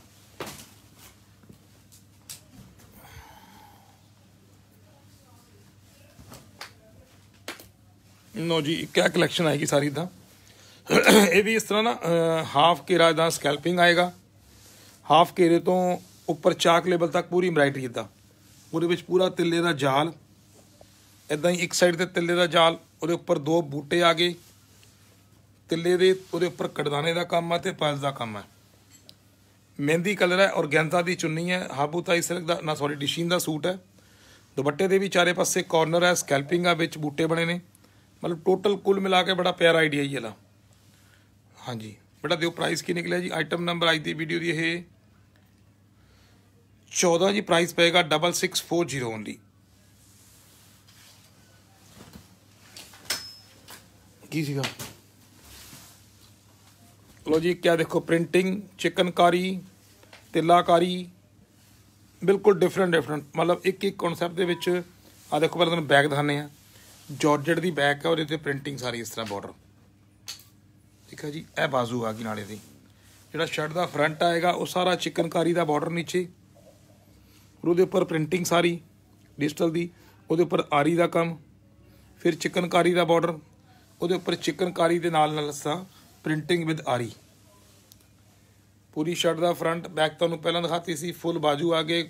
नो जी क्या कलेक्शन आएगी सारी इदा (clears throat) ये भी इस तरह ना हाफ केरा इदा आएगा ਹਾਫ ਘੇਰੇ ਤੋਂ ਉੱਪਰ ਚਾਕ ਲੈਵਲ ਤੱਕ ਪੂਰੀ ਐਮਬਰਾਇਡਰੀ ਇਦਾਂ ਉਹਦੇ ਵਿੱਚ ਪੂਰਾ ਤਿੱਲੇ ਦਾ ਜਾਲ ਇਦਾਂ ਹੀ ਇੱਕ ਸਾਈਡ ਤੇ ਤਿੱਲੇ ਦਾ ਜਾਲ ਉਹਦੇ ਉੱਪਰ ਦੋ ਬੂਟੇ ਆ ਗਏ ਤਿੱਲੇ ਦੇ ਉਹਦੇ ਉੱਪਰ ਕੜਦਾਨੇ ਦਾ ਕੰਮ ਆ ਤੇ ਪਲਸ ਦਾ ਕੰਮ ਆ ਮਹਿੰਦੀ ਕਲਰ ਹੈ ਔਰਗੈਂਜ਼ਾ ਦੀ ਚੁੰਨੀ ਹੈ ਹਾਬੂਤਾਈ ਸਿਲਕ ਦਾ ਨਾ ਸੌਰੀ ਡਿਸ਼ੀਨ ਦਾ ਸੂਟ ਹੈ ਦੁਪੱਟੇ ਦੇ ਵੀ ਚਾਰੇ ਪਾਸੇ ਕਾਰਨਰ ਹੈ ਸਕੈਲਪਿੰਗ ਆ ਵਿੱਚ ਬੂਟੇ ਬਣੇ ਨੇ ਮਤਲਬ ਟੋਟਲ ਕੁੱਲ ਮਿਲਾ ਕੇ ਬੜਾ ਪਿਆਰਾ ਆਈਡੀਆ ਹੀ ਇਹਦਾ ਹਾਂਜੀ ਬੇਟਾ ਦਿਓ ਪ੍ਰਾਈਸ ਕੀ ਨਿਕਲਿਆ ਜੀ ਆਈਟਮ ਨੰਬਰ ਅੱਜ ਦੀ ਵੀਡੀਓ ਦੀ ਇਹ 14 ਜੀ ਪ੍ਰਾਈਸ ਪਏਗਾ 6640 ਓਨਲੀ ਕੀ ਸੀਗਾ ਲੋ ਜੀ ਕਿਆ ਦੇਖੋ ਪ੍ਰਿੰਟਿੰਗ ਚਿਕਨਕਾਰੀ ਤਿੱਲਾਕਾਰੀ ਬਿਲਕੁਲ ਡਿਫਰੈਂਟ ਡਿਫਰੈਂਟ ਮਤਲਬ ਇੱਕ ਇੱਕ ਕਨਸੈਪਟ ਦੇ ਵਿੱਚ ਆ ਦੇਖੋ ਪਹਿਲਾਂ ਤੁਹਾਨੂੰ ਬੈਗ ਦਿਖਾਣੇ ਆ ਜਾਰਜਟ ਦੀ ਬੈਗ ਹੈ ਉਹਦੇ ਇਹਦੇ ਪ੍ਰਿੰਟਿੰਗ ਸਾਰੀ ਇਸ ਤਰ੍ਹਾਂ ਬਾਰਡਰ ਠੀਕ ਜੀ ਇਹ ਬਾਜ਼ੂ ਆ ਗਈ ਨਾਲੇ ਦੀ ਜਿਹੜਾ ਸ਼ਰਟ ਦਾ ਫਰੰਟ ਆਏਗਾ ਉਹ ਸਾਰਾ ਚਿਕਨਕਾਰੀ ਦਾ ਬਾਰਡਰ ਨੀਚੇ ਫਿਰ ਉਹਦੇ ਉੱਪਰ ਪ੍ਰਿੰਟਿੰਗ ਸਾਰੀ ਡਿਜੀਟਲ ਦੀ ਉਹਦੇ ਉੱਪਰ ਆਰੀ ਦਾ ਕੰਮ ਫਿਰ ਚਿਕਨਕਾਰੀ ਦਾ ਬਾਰਡਰ ਉਹਦੇ ਉੱਪਰ ਚਿਕਨਕਾਰੀ ਦੇ ਨਾਲ ਨਾਲ ਸਾ ਪ੍ਰਿੰਟਿੰਗ ਵਿਦ ਆਰੀ ਪੂਰੀ ਸ਼ਰਟ ਦਾ ਫਰੰਟ ਬੈਕ ਤੁਹਾਨੂੰ ਪਹਿਲਾਂ ਦਿਖਾਤੀ ਸੀ ਫੁੱਲ ਬਾਜੂ ਆ ਗਏ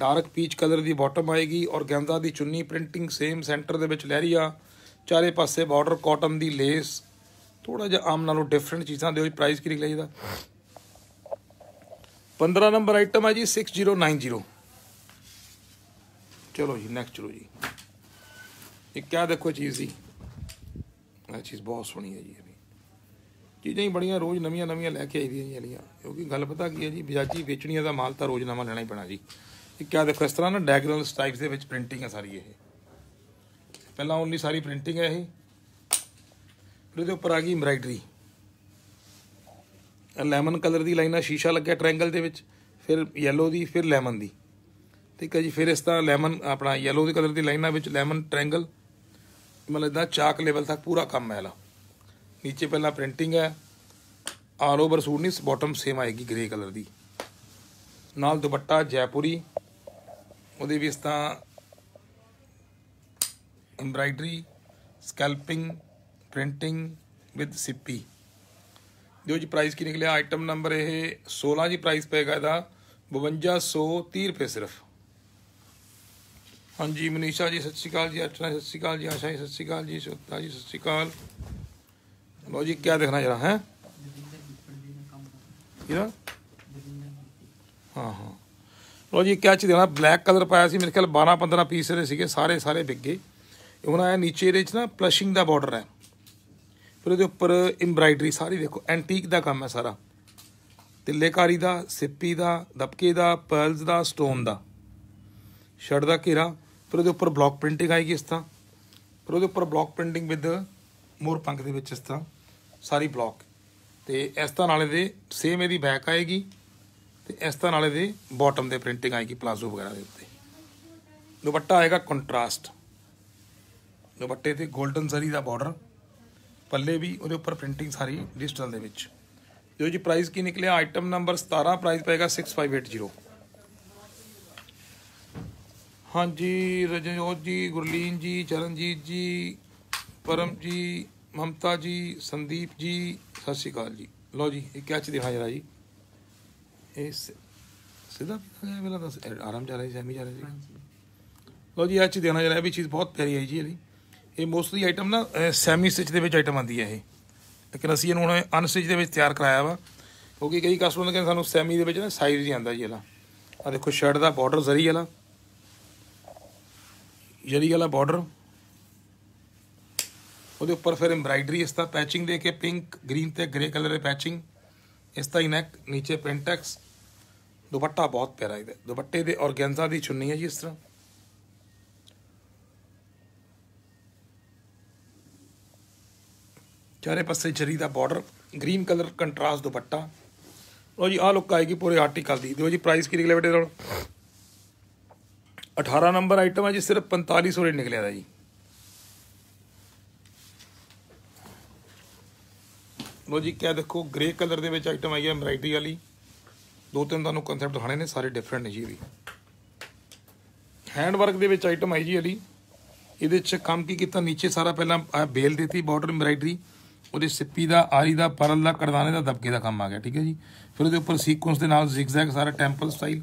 ਡਾਰਕ ਪੀਚ ਕਲਰ ਦੀ ਬਾਟਮ ਆਏਗੀ ਔਰ ਗੈਂਦਾ ਦੀ ਚੁੰਨੀ ਪ੍ਰਿੰਟਿੰਗ ਸੇਮ ਸੈਂਟਰ ਦੇ ਵਿੱਚ ਲਹਿਰੀਆ ਚਾਰੇ ਪਾਸੇ ਬਾਰਡਰ ਕਾਟਨ ਦੀ ਲੇਸ ਥੋੜਾ ਜਿਹਾ ਆਮ ਨਾਲੋਂ ਡਿਫਰੈਂਟ ਚੀਜ਼ਾਂ ਦੇ ਜੀ ਪ੍ਰਾਈਸ ਕੀ ਨਿਕਲਿਆ ਜਿਹਦਾ 15 ਨੰਬਰ ਆਈਟਮ ਹੈ ਜੀ 6090 ਚਲੋ ਜੀ ਨੈਕਸਟ ਚਲੋ ਜੀ ਇਹ ਕਿਆ ਦੇਖੋ ਚੀਜ਼ ਸੀ ਇਹ ਚੀਜ਼ ਬਹੁਤ ਸੋਹਣੀ ਹੈ ਜੀ ਚੀਜ਼ਾਂ ਹੀ ਬੜੀਆਂ ਰੋਜ਼ ਨਵੀਆਂ ਨਵੀਆਂ ਲੈ ਕੇ ਆਈਆਂ ਜੀ ਜਿਹੜੀਆਂ ਕਿਉਂਕਿ ਗੱਲ ਪਤਾ ਕੀ ਹੈ ਜੀ ਬਜਾਜੀ ਵੇਚਣੀਆਂ ਦਾ ਮਾਲ ਤਾਂ ਰੋਜ਼ ਨਵਾਂ ਲੈਣਾ ਹੀ ਪੈਣਾ ਜੀ ਇਹ ਕਿਆ ਦੇਖੋ ਇਸ ਤਰ੍ਹਾਂ ਨਾ ਡਾਇਗੋਨਲ ਸਟ੍ਰਾਈਪਸ ਦੇ ਵਿੱਚ ਪ੍ਰਿੰਟਿੰਗ ਹੈ ਸਾਰੀ ਇਹ ਪਹਿਲਾਂ ਓਨਲੀ ਸਾਰੀ ਪ੍ਰਿੰਟਿੰਗ ਹੈ ਇਹ ਇਹਦੇ ਉੱਪਰ ਆ ਗਈ ਐਮਬ੍ਰਾਇਡਰੀ ਲੈਮਨ ਕਲਰ ਦੀ ਲਾਈਨਾਂ ਸ਼ੀਸ਼ਾ ਲੱਗਿਆ ਟ੍ਰਾਇੰਗਲ ਦੇ ਵਿੱਚ ਫਿਰ yellow ਦੀ ਫਿਰ ਲੈਮਨ ਦੀ ਠੀਕ ਹੈ ਜੀ ਫਿਰ ਇਸ ਤਰ੍ਹਾਂ ਲੈਮਨ ਆਪਣਾ yellow ਦੇ ਕਲਰ ਦੀ ਲਾਈਨਾਂ ਵਿੱਚ ਲੈਮਨ ਟ੍ਰਾਇੰਗਲ ਮਤਲਬ ਇਦਾਂ ਚਾਕ ਲੈਵਲ ਤੱਕ ਪੂਰਾ ਕੰਮ ਹੈ ਲਾ ਨੀਚੇ ਪਹਿਲਾਂ ਪ੍ਰਿੰਟਿੰਗ ਹੈ ਆਲ ਓਵਰ ਸੂਟ ਨਹੀਂ ਬਾਟਮ ਸੇਮ ਆਏਗੀ ਗ੍ਰੇ ਕਲਰ ਦੀ ਨਾਲ ਦੁਪੱਟਾ ਜੈਪੁਰੀ ਉਹਦੇ ਵੀ ਇਸ ਤਰ੍ਹਾਂ ਐਮਬ੍ਰਾਇਡਰੀ ਸਕੈਲਪਿੰਗ ਪ੍ਰਿੰਟਿੰਗ ਵਿਦ ਸਿੱਪੀ ਜੋ ਜੀ ਪ੍ਰਾਈਸ ਕੀ ਨਿਕਲਿਆ ਆਈਟਮ ਨੰਬਰ ਇਹ 16 ਜੀ ਪ੍ਰਾਈਸ ਪਏਗਾ ਇਹਦਾ 5230 ਰੁਪਏ ਸਿਰਫ ਹਾਂਜੀ ਮਨੀਸ਼ਾ ਜੀ ਸਤਿ ਸ਼੍ਰੀ ਅਕਾਲ ਜੀ ਅਟਨਾ ਸਤਿ ਸ਼੍ਰੀ ਅਕਾਲ ਜੀ ਆਸ਼ਾ ਜੀ ਸਤਿ ਸ਼੍ਰੀ ਅਕਾਲ ਜੀ ਸੁਤਾ ਜੀ ਸਤਿ ਸ਼੍ਰੀ ਅਕਾਲ ਲੋ ਜੀ ਕੀ ਦੇਖਣਾ ਜਰਾ ਹੈ ਇਹਦਾ ਹਾਂ ਹਾਂ ਲੋ ਜੀ ਕਿਆ ਚ ਦੇਣਾ ਬਲੈਕ ਕਲਰ ਪਾਇਆ ਸੀ ਮੇਰੇ ਖਿਆਲ 12 15 ਪੀਸ ਦੇ ਸੀਗੇ ਸਾਰੇ ਸਾਰੇ ਵਿੱਗੇ ਇਹ ਹੁਣ ਆਇਆ ਨੀਚੇ ਦੇ ਚ ਨਾ ਪਲਸ਼ਿੰਗ ਦਾ ਬਾਰਡਰ ਹੈ ਫਿਰ ਉਹਦੇ ਉੱਪਰ ਐਮਬ੍ਰਾਇਡਰੀ ਸਾਰੀ ਦੇਖੋ ਐਂਟੀਕ ਦਾ ਕੰਮ ਹੈ ਸਾਰਾ ਤਿੱਲੇਕਾਰੀ ਦਾ ਸਿੱਪੀ ਦਾ ਦਬਕੇ ਦਾ ਪਰਲਸ ਦਾ ਸਟੋਨ ਦਾ ਛੜ ਦਾ ਘੇਰਾ ਫਿਰ ਉਹਦੇ ਉੱਪਰ ਬਲੌਕ ਪ੍ਰਿੰਟਿੰਗ ਆਏਗੀ ਇਸ ਤਰ੍ਹਾਂ ਫਿਰ ਉਹਦੇ ਉੱਪਰ ਬਲੌਕ ਪ੍ਰਿੰਟਿੰਗ ਵਿਦ ਮੋਰ ਪੰਖ ਦੇ ਵਿੱਚ ਇਸ ਤਰ੍ਹਾਂ ਸਾਰੀ ਬਲੌਕ ਤੇ ਇਸ ਤਰ੍ਹਾਂ ਨਾਲੇ ਦੇ ਸੇਮ ਇਹਦੀ ਬੈਕ ਆਏਗੀ ਤੇ ਇਸ ਤਰ੍ਹਾਂ ਨਾਲੇ ਦੇ ਬਾਟਮ ਦੇ ਪ੍ਰਿੰਟਿੰਗ ਆਏਗੀ ਪਲਾਜ਼ੋ ਵਗੈਰਾ ਦੇ ਉੱਤੇ ਦੁਪੱਟਾ ਆਏਗਾ ਕੰਟਰਾਸਟ ਦੁਪੱਟੇ ਤੇ 골ਡਨ ਜ਼ਰੀ ਦਾ ਬਾਰਡਰ पल भी उपर प्रिंटिंग सारी डिजिटल जो जी प्राइस की निकलिया आइटम नंबर सतारा प्राइज़ पेगा सिक्स फाइव एट जीरो हाँ जी रजनजोत जी गुरलीन जी चरणजीत जी परम जी ममता जी संदीप जी सत श्रीकाल जी लो जी एक कैच दिखा जा रहा जी सीधा पहला तो आराम जा रहा जी सहमी जा रहा हाँ जी लो जी एच दिखाना जा रहा भी चीज़ बहुत प्यारी आई जी यही ਇਹ ਮੋਸਟਲੀ ਆਈਟਮ ਨਾ ਸੈਮੀ ਸਟਿਚ ਦੇ ਵਿੱਚ ਆਈਟਮ ਆਂਦੀ ਹੈ ਇਹ ਲੇਕਿਨ ਅਸੀਂ ਇਹਨੂੰ ਹੁਣ ਅਨਸਟਿਚ ਦੇ ਵਿੱਚ ਤਿਆਰ ਕਰਾਇਆ ਵਾ ਕਿਉਂਕਿ ਕਈ ਕਸਟਮਰ ਨੇ ਕਹਿੰਦੇ ਸਾਨੂੰ ਸੈਮੀ ਦੇ ਵਿੱਚ ਨਾ ਸਾਈਜ਼ ਨਹੀਂ ਆਂਦਾ ਜੀ ਇਹਦਾ ਆ ਦੇਖੋ ਸ਼ਰਟ ਦਾ ਬਾਰਡਰ ਜ਼ਰੀ ਵਾਲਾ ਜਰੀ ਵਾਲਾ ਬਾਰਡਰ ਉਹਦੇ ਉੱਪਰ ਫਿਰ ਐਮਬਰਾਇਡਰੀ ਇਸ ਦਾ ਪੈਚਿੰਗ ਦੇ ਕੇ ਪਿੰਕ ਗ੍ਰੀਨ ਤੇ ਗ੍ਰੇ ਕਲਰ ਦੇ ਪੈਚਿੰਗ ਇਸ ਦਾ ਹੀ ਨੈਕ ਨੀਚੇ ਪ੍ਰਿੰਟੈਕਸ ਦੁਪੱਟਾ ਬਹੁਤ ਪਿਆਰਾ ਇਹਦਾ ਦੁਪੱਟੇ ਦੇ ਔਰਗੈਂਜ਼ਾ ਦੀ ਚੁੰਨੀ ਹੈ ਜੀ ਇਸ ਤਰ੍ਹਾਂ ਚਾਰੇ ਪਾਸੇ ਜਰੀ ਦਾ border green colour contrast dupatta ਲੋ ਜੀ ਆ ਲੁੱਕ ਆਏਗੀ ਪੂਰੇ ਆਰਟੀਕਲ ਦੀ ਦਿਓ ਜੀ ਪ੍ਰਾਈਸ ਕੀ ਨਿਕਲਿਆ ਬੇਟੇ ਨਾਲ 18 ਨੰਬਰ ਆਈਟਮ ਹੈ ਜੀ ਸਿਰਫ 4500 ਰੇਟ ਨਿਕਲਿਆ ਦਾ ਜੀ ਲੋ ਜੀ ਕਿਆ ਦੇਖੋ ਗ੍ਰੇ ਕਲਰ ਦੇ ਵਿੱਚ ਆਈਟਮ ਆਈ ਹੈ ਐਮਬਰਾਇਡਰੀ ਵਾਲੀ ਦੋ ਤਿੰਨ ਤੁਹਾਨੂੰ ਕਨਸੈਪਟ ਦਿਖਾਣੇ ਨੇ ਸਾਰੇ ਡਿਫਰੈਂਟ ਨੇ ਜੀ ਵੀ ਹੈਂਡ ਵਰਕ ਦੇ ਵਿੱਚ ਆਈਟਮ ਆਈ ਜੀ ਅਲੀ ਇਹਦੇ ਵਿੱਚ ਕੰਮ ਕੀ ਕੀਤਾ ਨੀਚੇ ਸਾਰਾ ਪਹਿਲਾਂ ਬੇਲ ਦਿੱਤੀ ਬਾਰਡਰ ਐਮਬਰਾਇਡਰੀ ਉਹਦੇ ਸਿੱਪੀ ਦਾ ਆਰੀ ਦਾ ਪਰਲ ਦਾ ਕਰਦਾਨੇ ਦਾ ਦਬਕੇ ਦਾ ਕੰਮ ਆ ਗਿਆ ਠੀਕ ਹੈ ਜੀ ਫਿਰ ਉਹਦੇ ਉੱਪਰ ਸੀਕੁਐਂਸ ਦੇ ਨਾਲ ਜ਼ਿਗਜ਼ੈਗ ਸਾਰਾ ਟੈਂਪਲ ਸਟਾਈਲ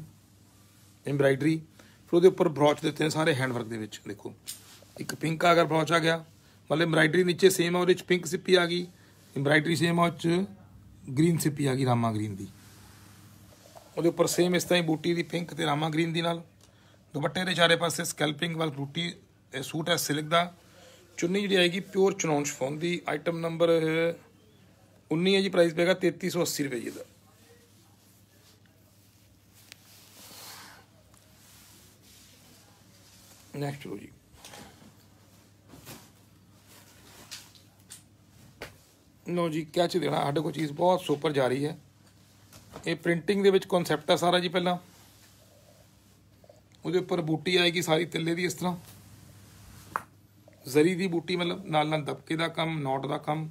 ਐਮਬ੍ਰਾਇਡਰੀ ਫਿਰ ਉਹਦੇ ਉੱਪਰ ਬ੍ਰੌਚ ਦਿੱਤੇ ਨੇ ਸਾਰੇ ਹੈਂਡਵਰਕ ਦੇ ਵਿੱਚ ਦੇਖੋ ਇੱਕ ਪਿੰਕ ਆਗਰ ਬ੍ਰੌਚ ਆ ਗਿਆ ਮਤਲਬ ਐਮਬ੍ਰਾਇਡਰੀ ਨੀਚੇ ਸੇਮ ਆ ਉਹਦੇ ਵਿੱਚ ਪਿੰਕ ਸਿੱਪੀ ਆ ਗਈ ਐਮਬ੍ਰਾਇਡਰੀ ਸੇਮ ਆ ਉਹ ਚ ਗ੍ਰੀਨ ਸਿੱਪੀ ਆ ਗਈ ਰਾਮਾ ਗ੍ਰੀਨ ਦੀ ਉਹਦੇ ਉੱਪਰ ਸੇਮ ਇਸ ਤਰ੍ਹਾਂ ਹੀ ਬੂਟੀ ਦੀ ਪਿੰਕ ਤੇ ਰਾਮਾ ਗ੍ਰੀਨ ਦੀ ਨਾਲ ਦੁਪੱਟੇ ਦੇ ਚਾਰੇ ਪਾਸੇ ਸਕੈਲਪਿੰਗ ਵਾਲ ਬੂਟੀ ਸੂਟ ਹੈ ਸਿਲਕ ਦਾ ਚੁੰਨੀ ਜਿਹੜੀ ਆਏਗੀ ਪਿਓਰ ਚਨੌਨ ਸ਼ਫੋਨ ਦੀ ਆਈਟਮ ਨੰਬਰ 19 ਹੈ ਜੀ ਪ੍ਰਾਈਸ ਪੈਗਾ 3380 ਰੁਪਏ ਜੀ ਦਾ ਨੈਕਸਟ ਲੋ ਜੀ ਲੋ ਜੀ ਕੈਚ ਦੇਣਾ ਸਾਡੇ ਕੋਲ ਚੀਜ਼ ਬਹੁਤ ਸੁਪਰ ਜਾ ਰਹੀ ਹੈ ਇਹ ਪ੍ਰਿੰਟਿੰਗ ਦੇ ਵਿੱਚ ਕਨਸੈਪਟ ਆ ਸਾਰਾ ਜੀ ਪਹਿਲਾਂ ਉਹਦੇ ਉੱਪਰ ਬੂਟੀ ਆਏਗੀ ਸਾਰੀ ਤਿੱਲੇ ਦੀ ਇਸ ਤਰ੍ਹਾਂ ਜ਼ਰੀ ਦੀ ਬੂਟੀ ਮਤਲਬ ਨਾਲ ਨਾਲ ਦਬਕੇ ਦਾ ਕੰਮ ਨੋਟ ਦਾ ਕੰਮ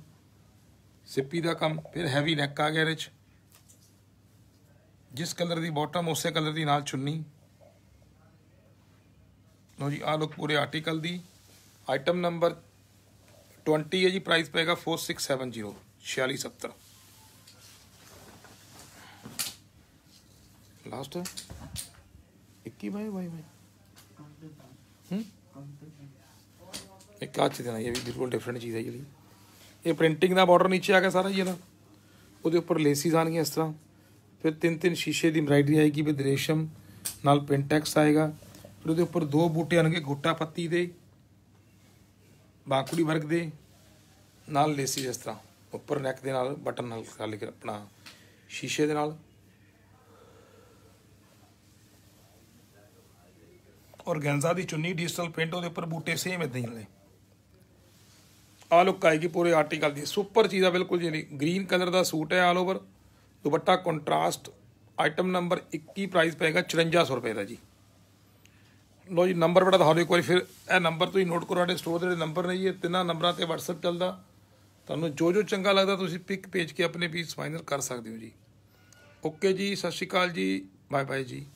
ਸਿੱਪੀ ਦਾ ਕੰਮ ਫਿਰ ਹੈਵੀ ਨੈਕ ਆ ਗਿਆ ਇਹਦੇ ਜਿਸ ਕਲਰ ਦੀ ਬਾਟਮ ਉਸੇ ਕਲਰ ਦੀ ਨਾਲ ਚੁੰਨੀ ਲਓ ਜੀ ਆ ਲੋ ਪੂਰੇ ਆਰਟੀਕਲ ਦੀ ਆਈਟਮ ਨੰਬਰ 20 ਹੈ ਜੀ ਪ੍ਰਾਈਸ ਪਏਗਾ 4670 4670 ਲਾਸਟ 21 ਬਾਈ ਬਾਈ ਬਾਈ ਹੂੰ एक आज देना ਇਹ ਵੀ ਬਿਲਕੁਲ ਡਿਫਰੈਂਟ ਚੀਜ਼ ਹੈ ਜਿਹੜੀ ਇਹ ਪ੍ਰਿੰਟਿੰਗ ਦਾ ਬਾਰਡਰ ਨੀਚੇ ਆ ਗਿਆ ਸਾਰਾ ਇਹਦਾ ਉਹਦੇ ਉੱਪਰ ਲੇਸਿਸ ਆਣਗੀਆਂ ਇਸ ਤਰ੍ਹਾਂ ਫਿਰ ਤਿੰਨ ਤਿੰਨ ਸ਼ੀਸ਼ੇ ਦੀ ਐਮਬਰਾਇਡਰੀ ਆਏਗੀ ਵਿਦ ਰੇਸ਼ਮ ਨਾਲ ਪ੍ਰਿੰਟੈਕਸ ਆਏਗਾ ਫਿਰ ਉਹਦੇ ਉੱਪਰ ਦੋ ਬੂਟੇ ਆਣਗੇ ਗੋਟਾ ਪੱਤੀ ਦੇ ਬਾਕੂੜੀ ਵਰਗ ਦੇ ਨਾਲ ਲੇਸਿਸ ਇਸ ਤਰ੍ਹਾਂ ਉੱਪਰ ਨੈਕ ਦੇ ਨਾਲ ਬਟਨ ਨਾਲ ਕਰ ਆਪਣਾ ਸ਼ੀਸ਼ੇ ਦੇ ਨਾਲ ਔਰਗੈਂਜ਼ਾ ਦੀ ਚੁੰਨੀ ਡਿਜੀਟਲ ਪ੍ਰਿੰਟ ਉਹਦੇ ਉੱਪਰ ਬੂਟੇ ਸੇਮ ਇਦਾਂ ਹੀ ਨੇ ਆ ਲੁੱਕ ਆਏਗੀ ਪੂਰੇ ਆਰਟੀਕਲ ਦੀ ਸੁਪਰ ਚੀਜ਼ ਆ ਬਿਲਕੁਲ ਜਿਹੜੀ ਗ੍ਰੀਨ ਕਲਰ ਦਾ ਸੂਟ ਹੈ all over dupatta contrast item number 21 price ਪੈਗਾ 5400 ਰੁਪਏ ਦਾ ਜੀ ਲੋ ਜੀ ਨੰਬਰ ਬੜਾ ਦਿਖਾ ਦਿਓ ਇੱਕ ਵਾਰੀ ਫਿਰ ਇਹ ਨੰਬਰ ਤੁਸੀਂ ਨੋਟ ਕਰੋ ਸਾਡੇ ਸਟੋਰ ਦੇ ਜਿਹੜੇ ਨੰਬਰ ਨੇ ਜੀ ਇਹ ਤਿੰਨਾਂ ਨੰਬਰਾਂ ਤੇ WhatsApp ਚੱਲਦਾ ਤੁਹਾਨੂੰ ਜੋ ਜੋ ਚੰਗਾ ਲੱਗਦਾ ਤੁਸੀਂ ਪਿਕ ਭੇਜ ਕੇ ਆਪਣੇ ਪੀਸ ਫਾਈਨਲ ਕਰ ਸਕਦੇ ਹੋ ਜੀ ਓਕੇ ਜੀ ਸਤਿ ਸ਼੍ਰੀ ਅਕਾਲ ਜੀ ਬਾਏ ਬਾਏ ਜੀ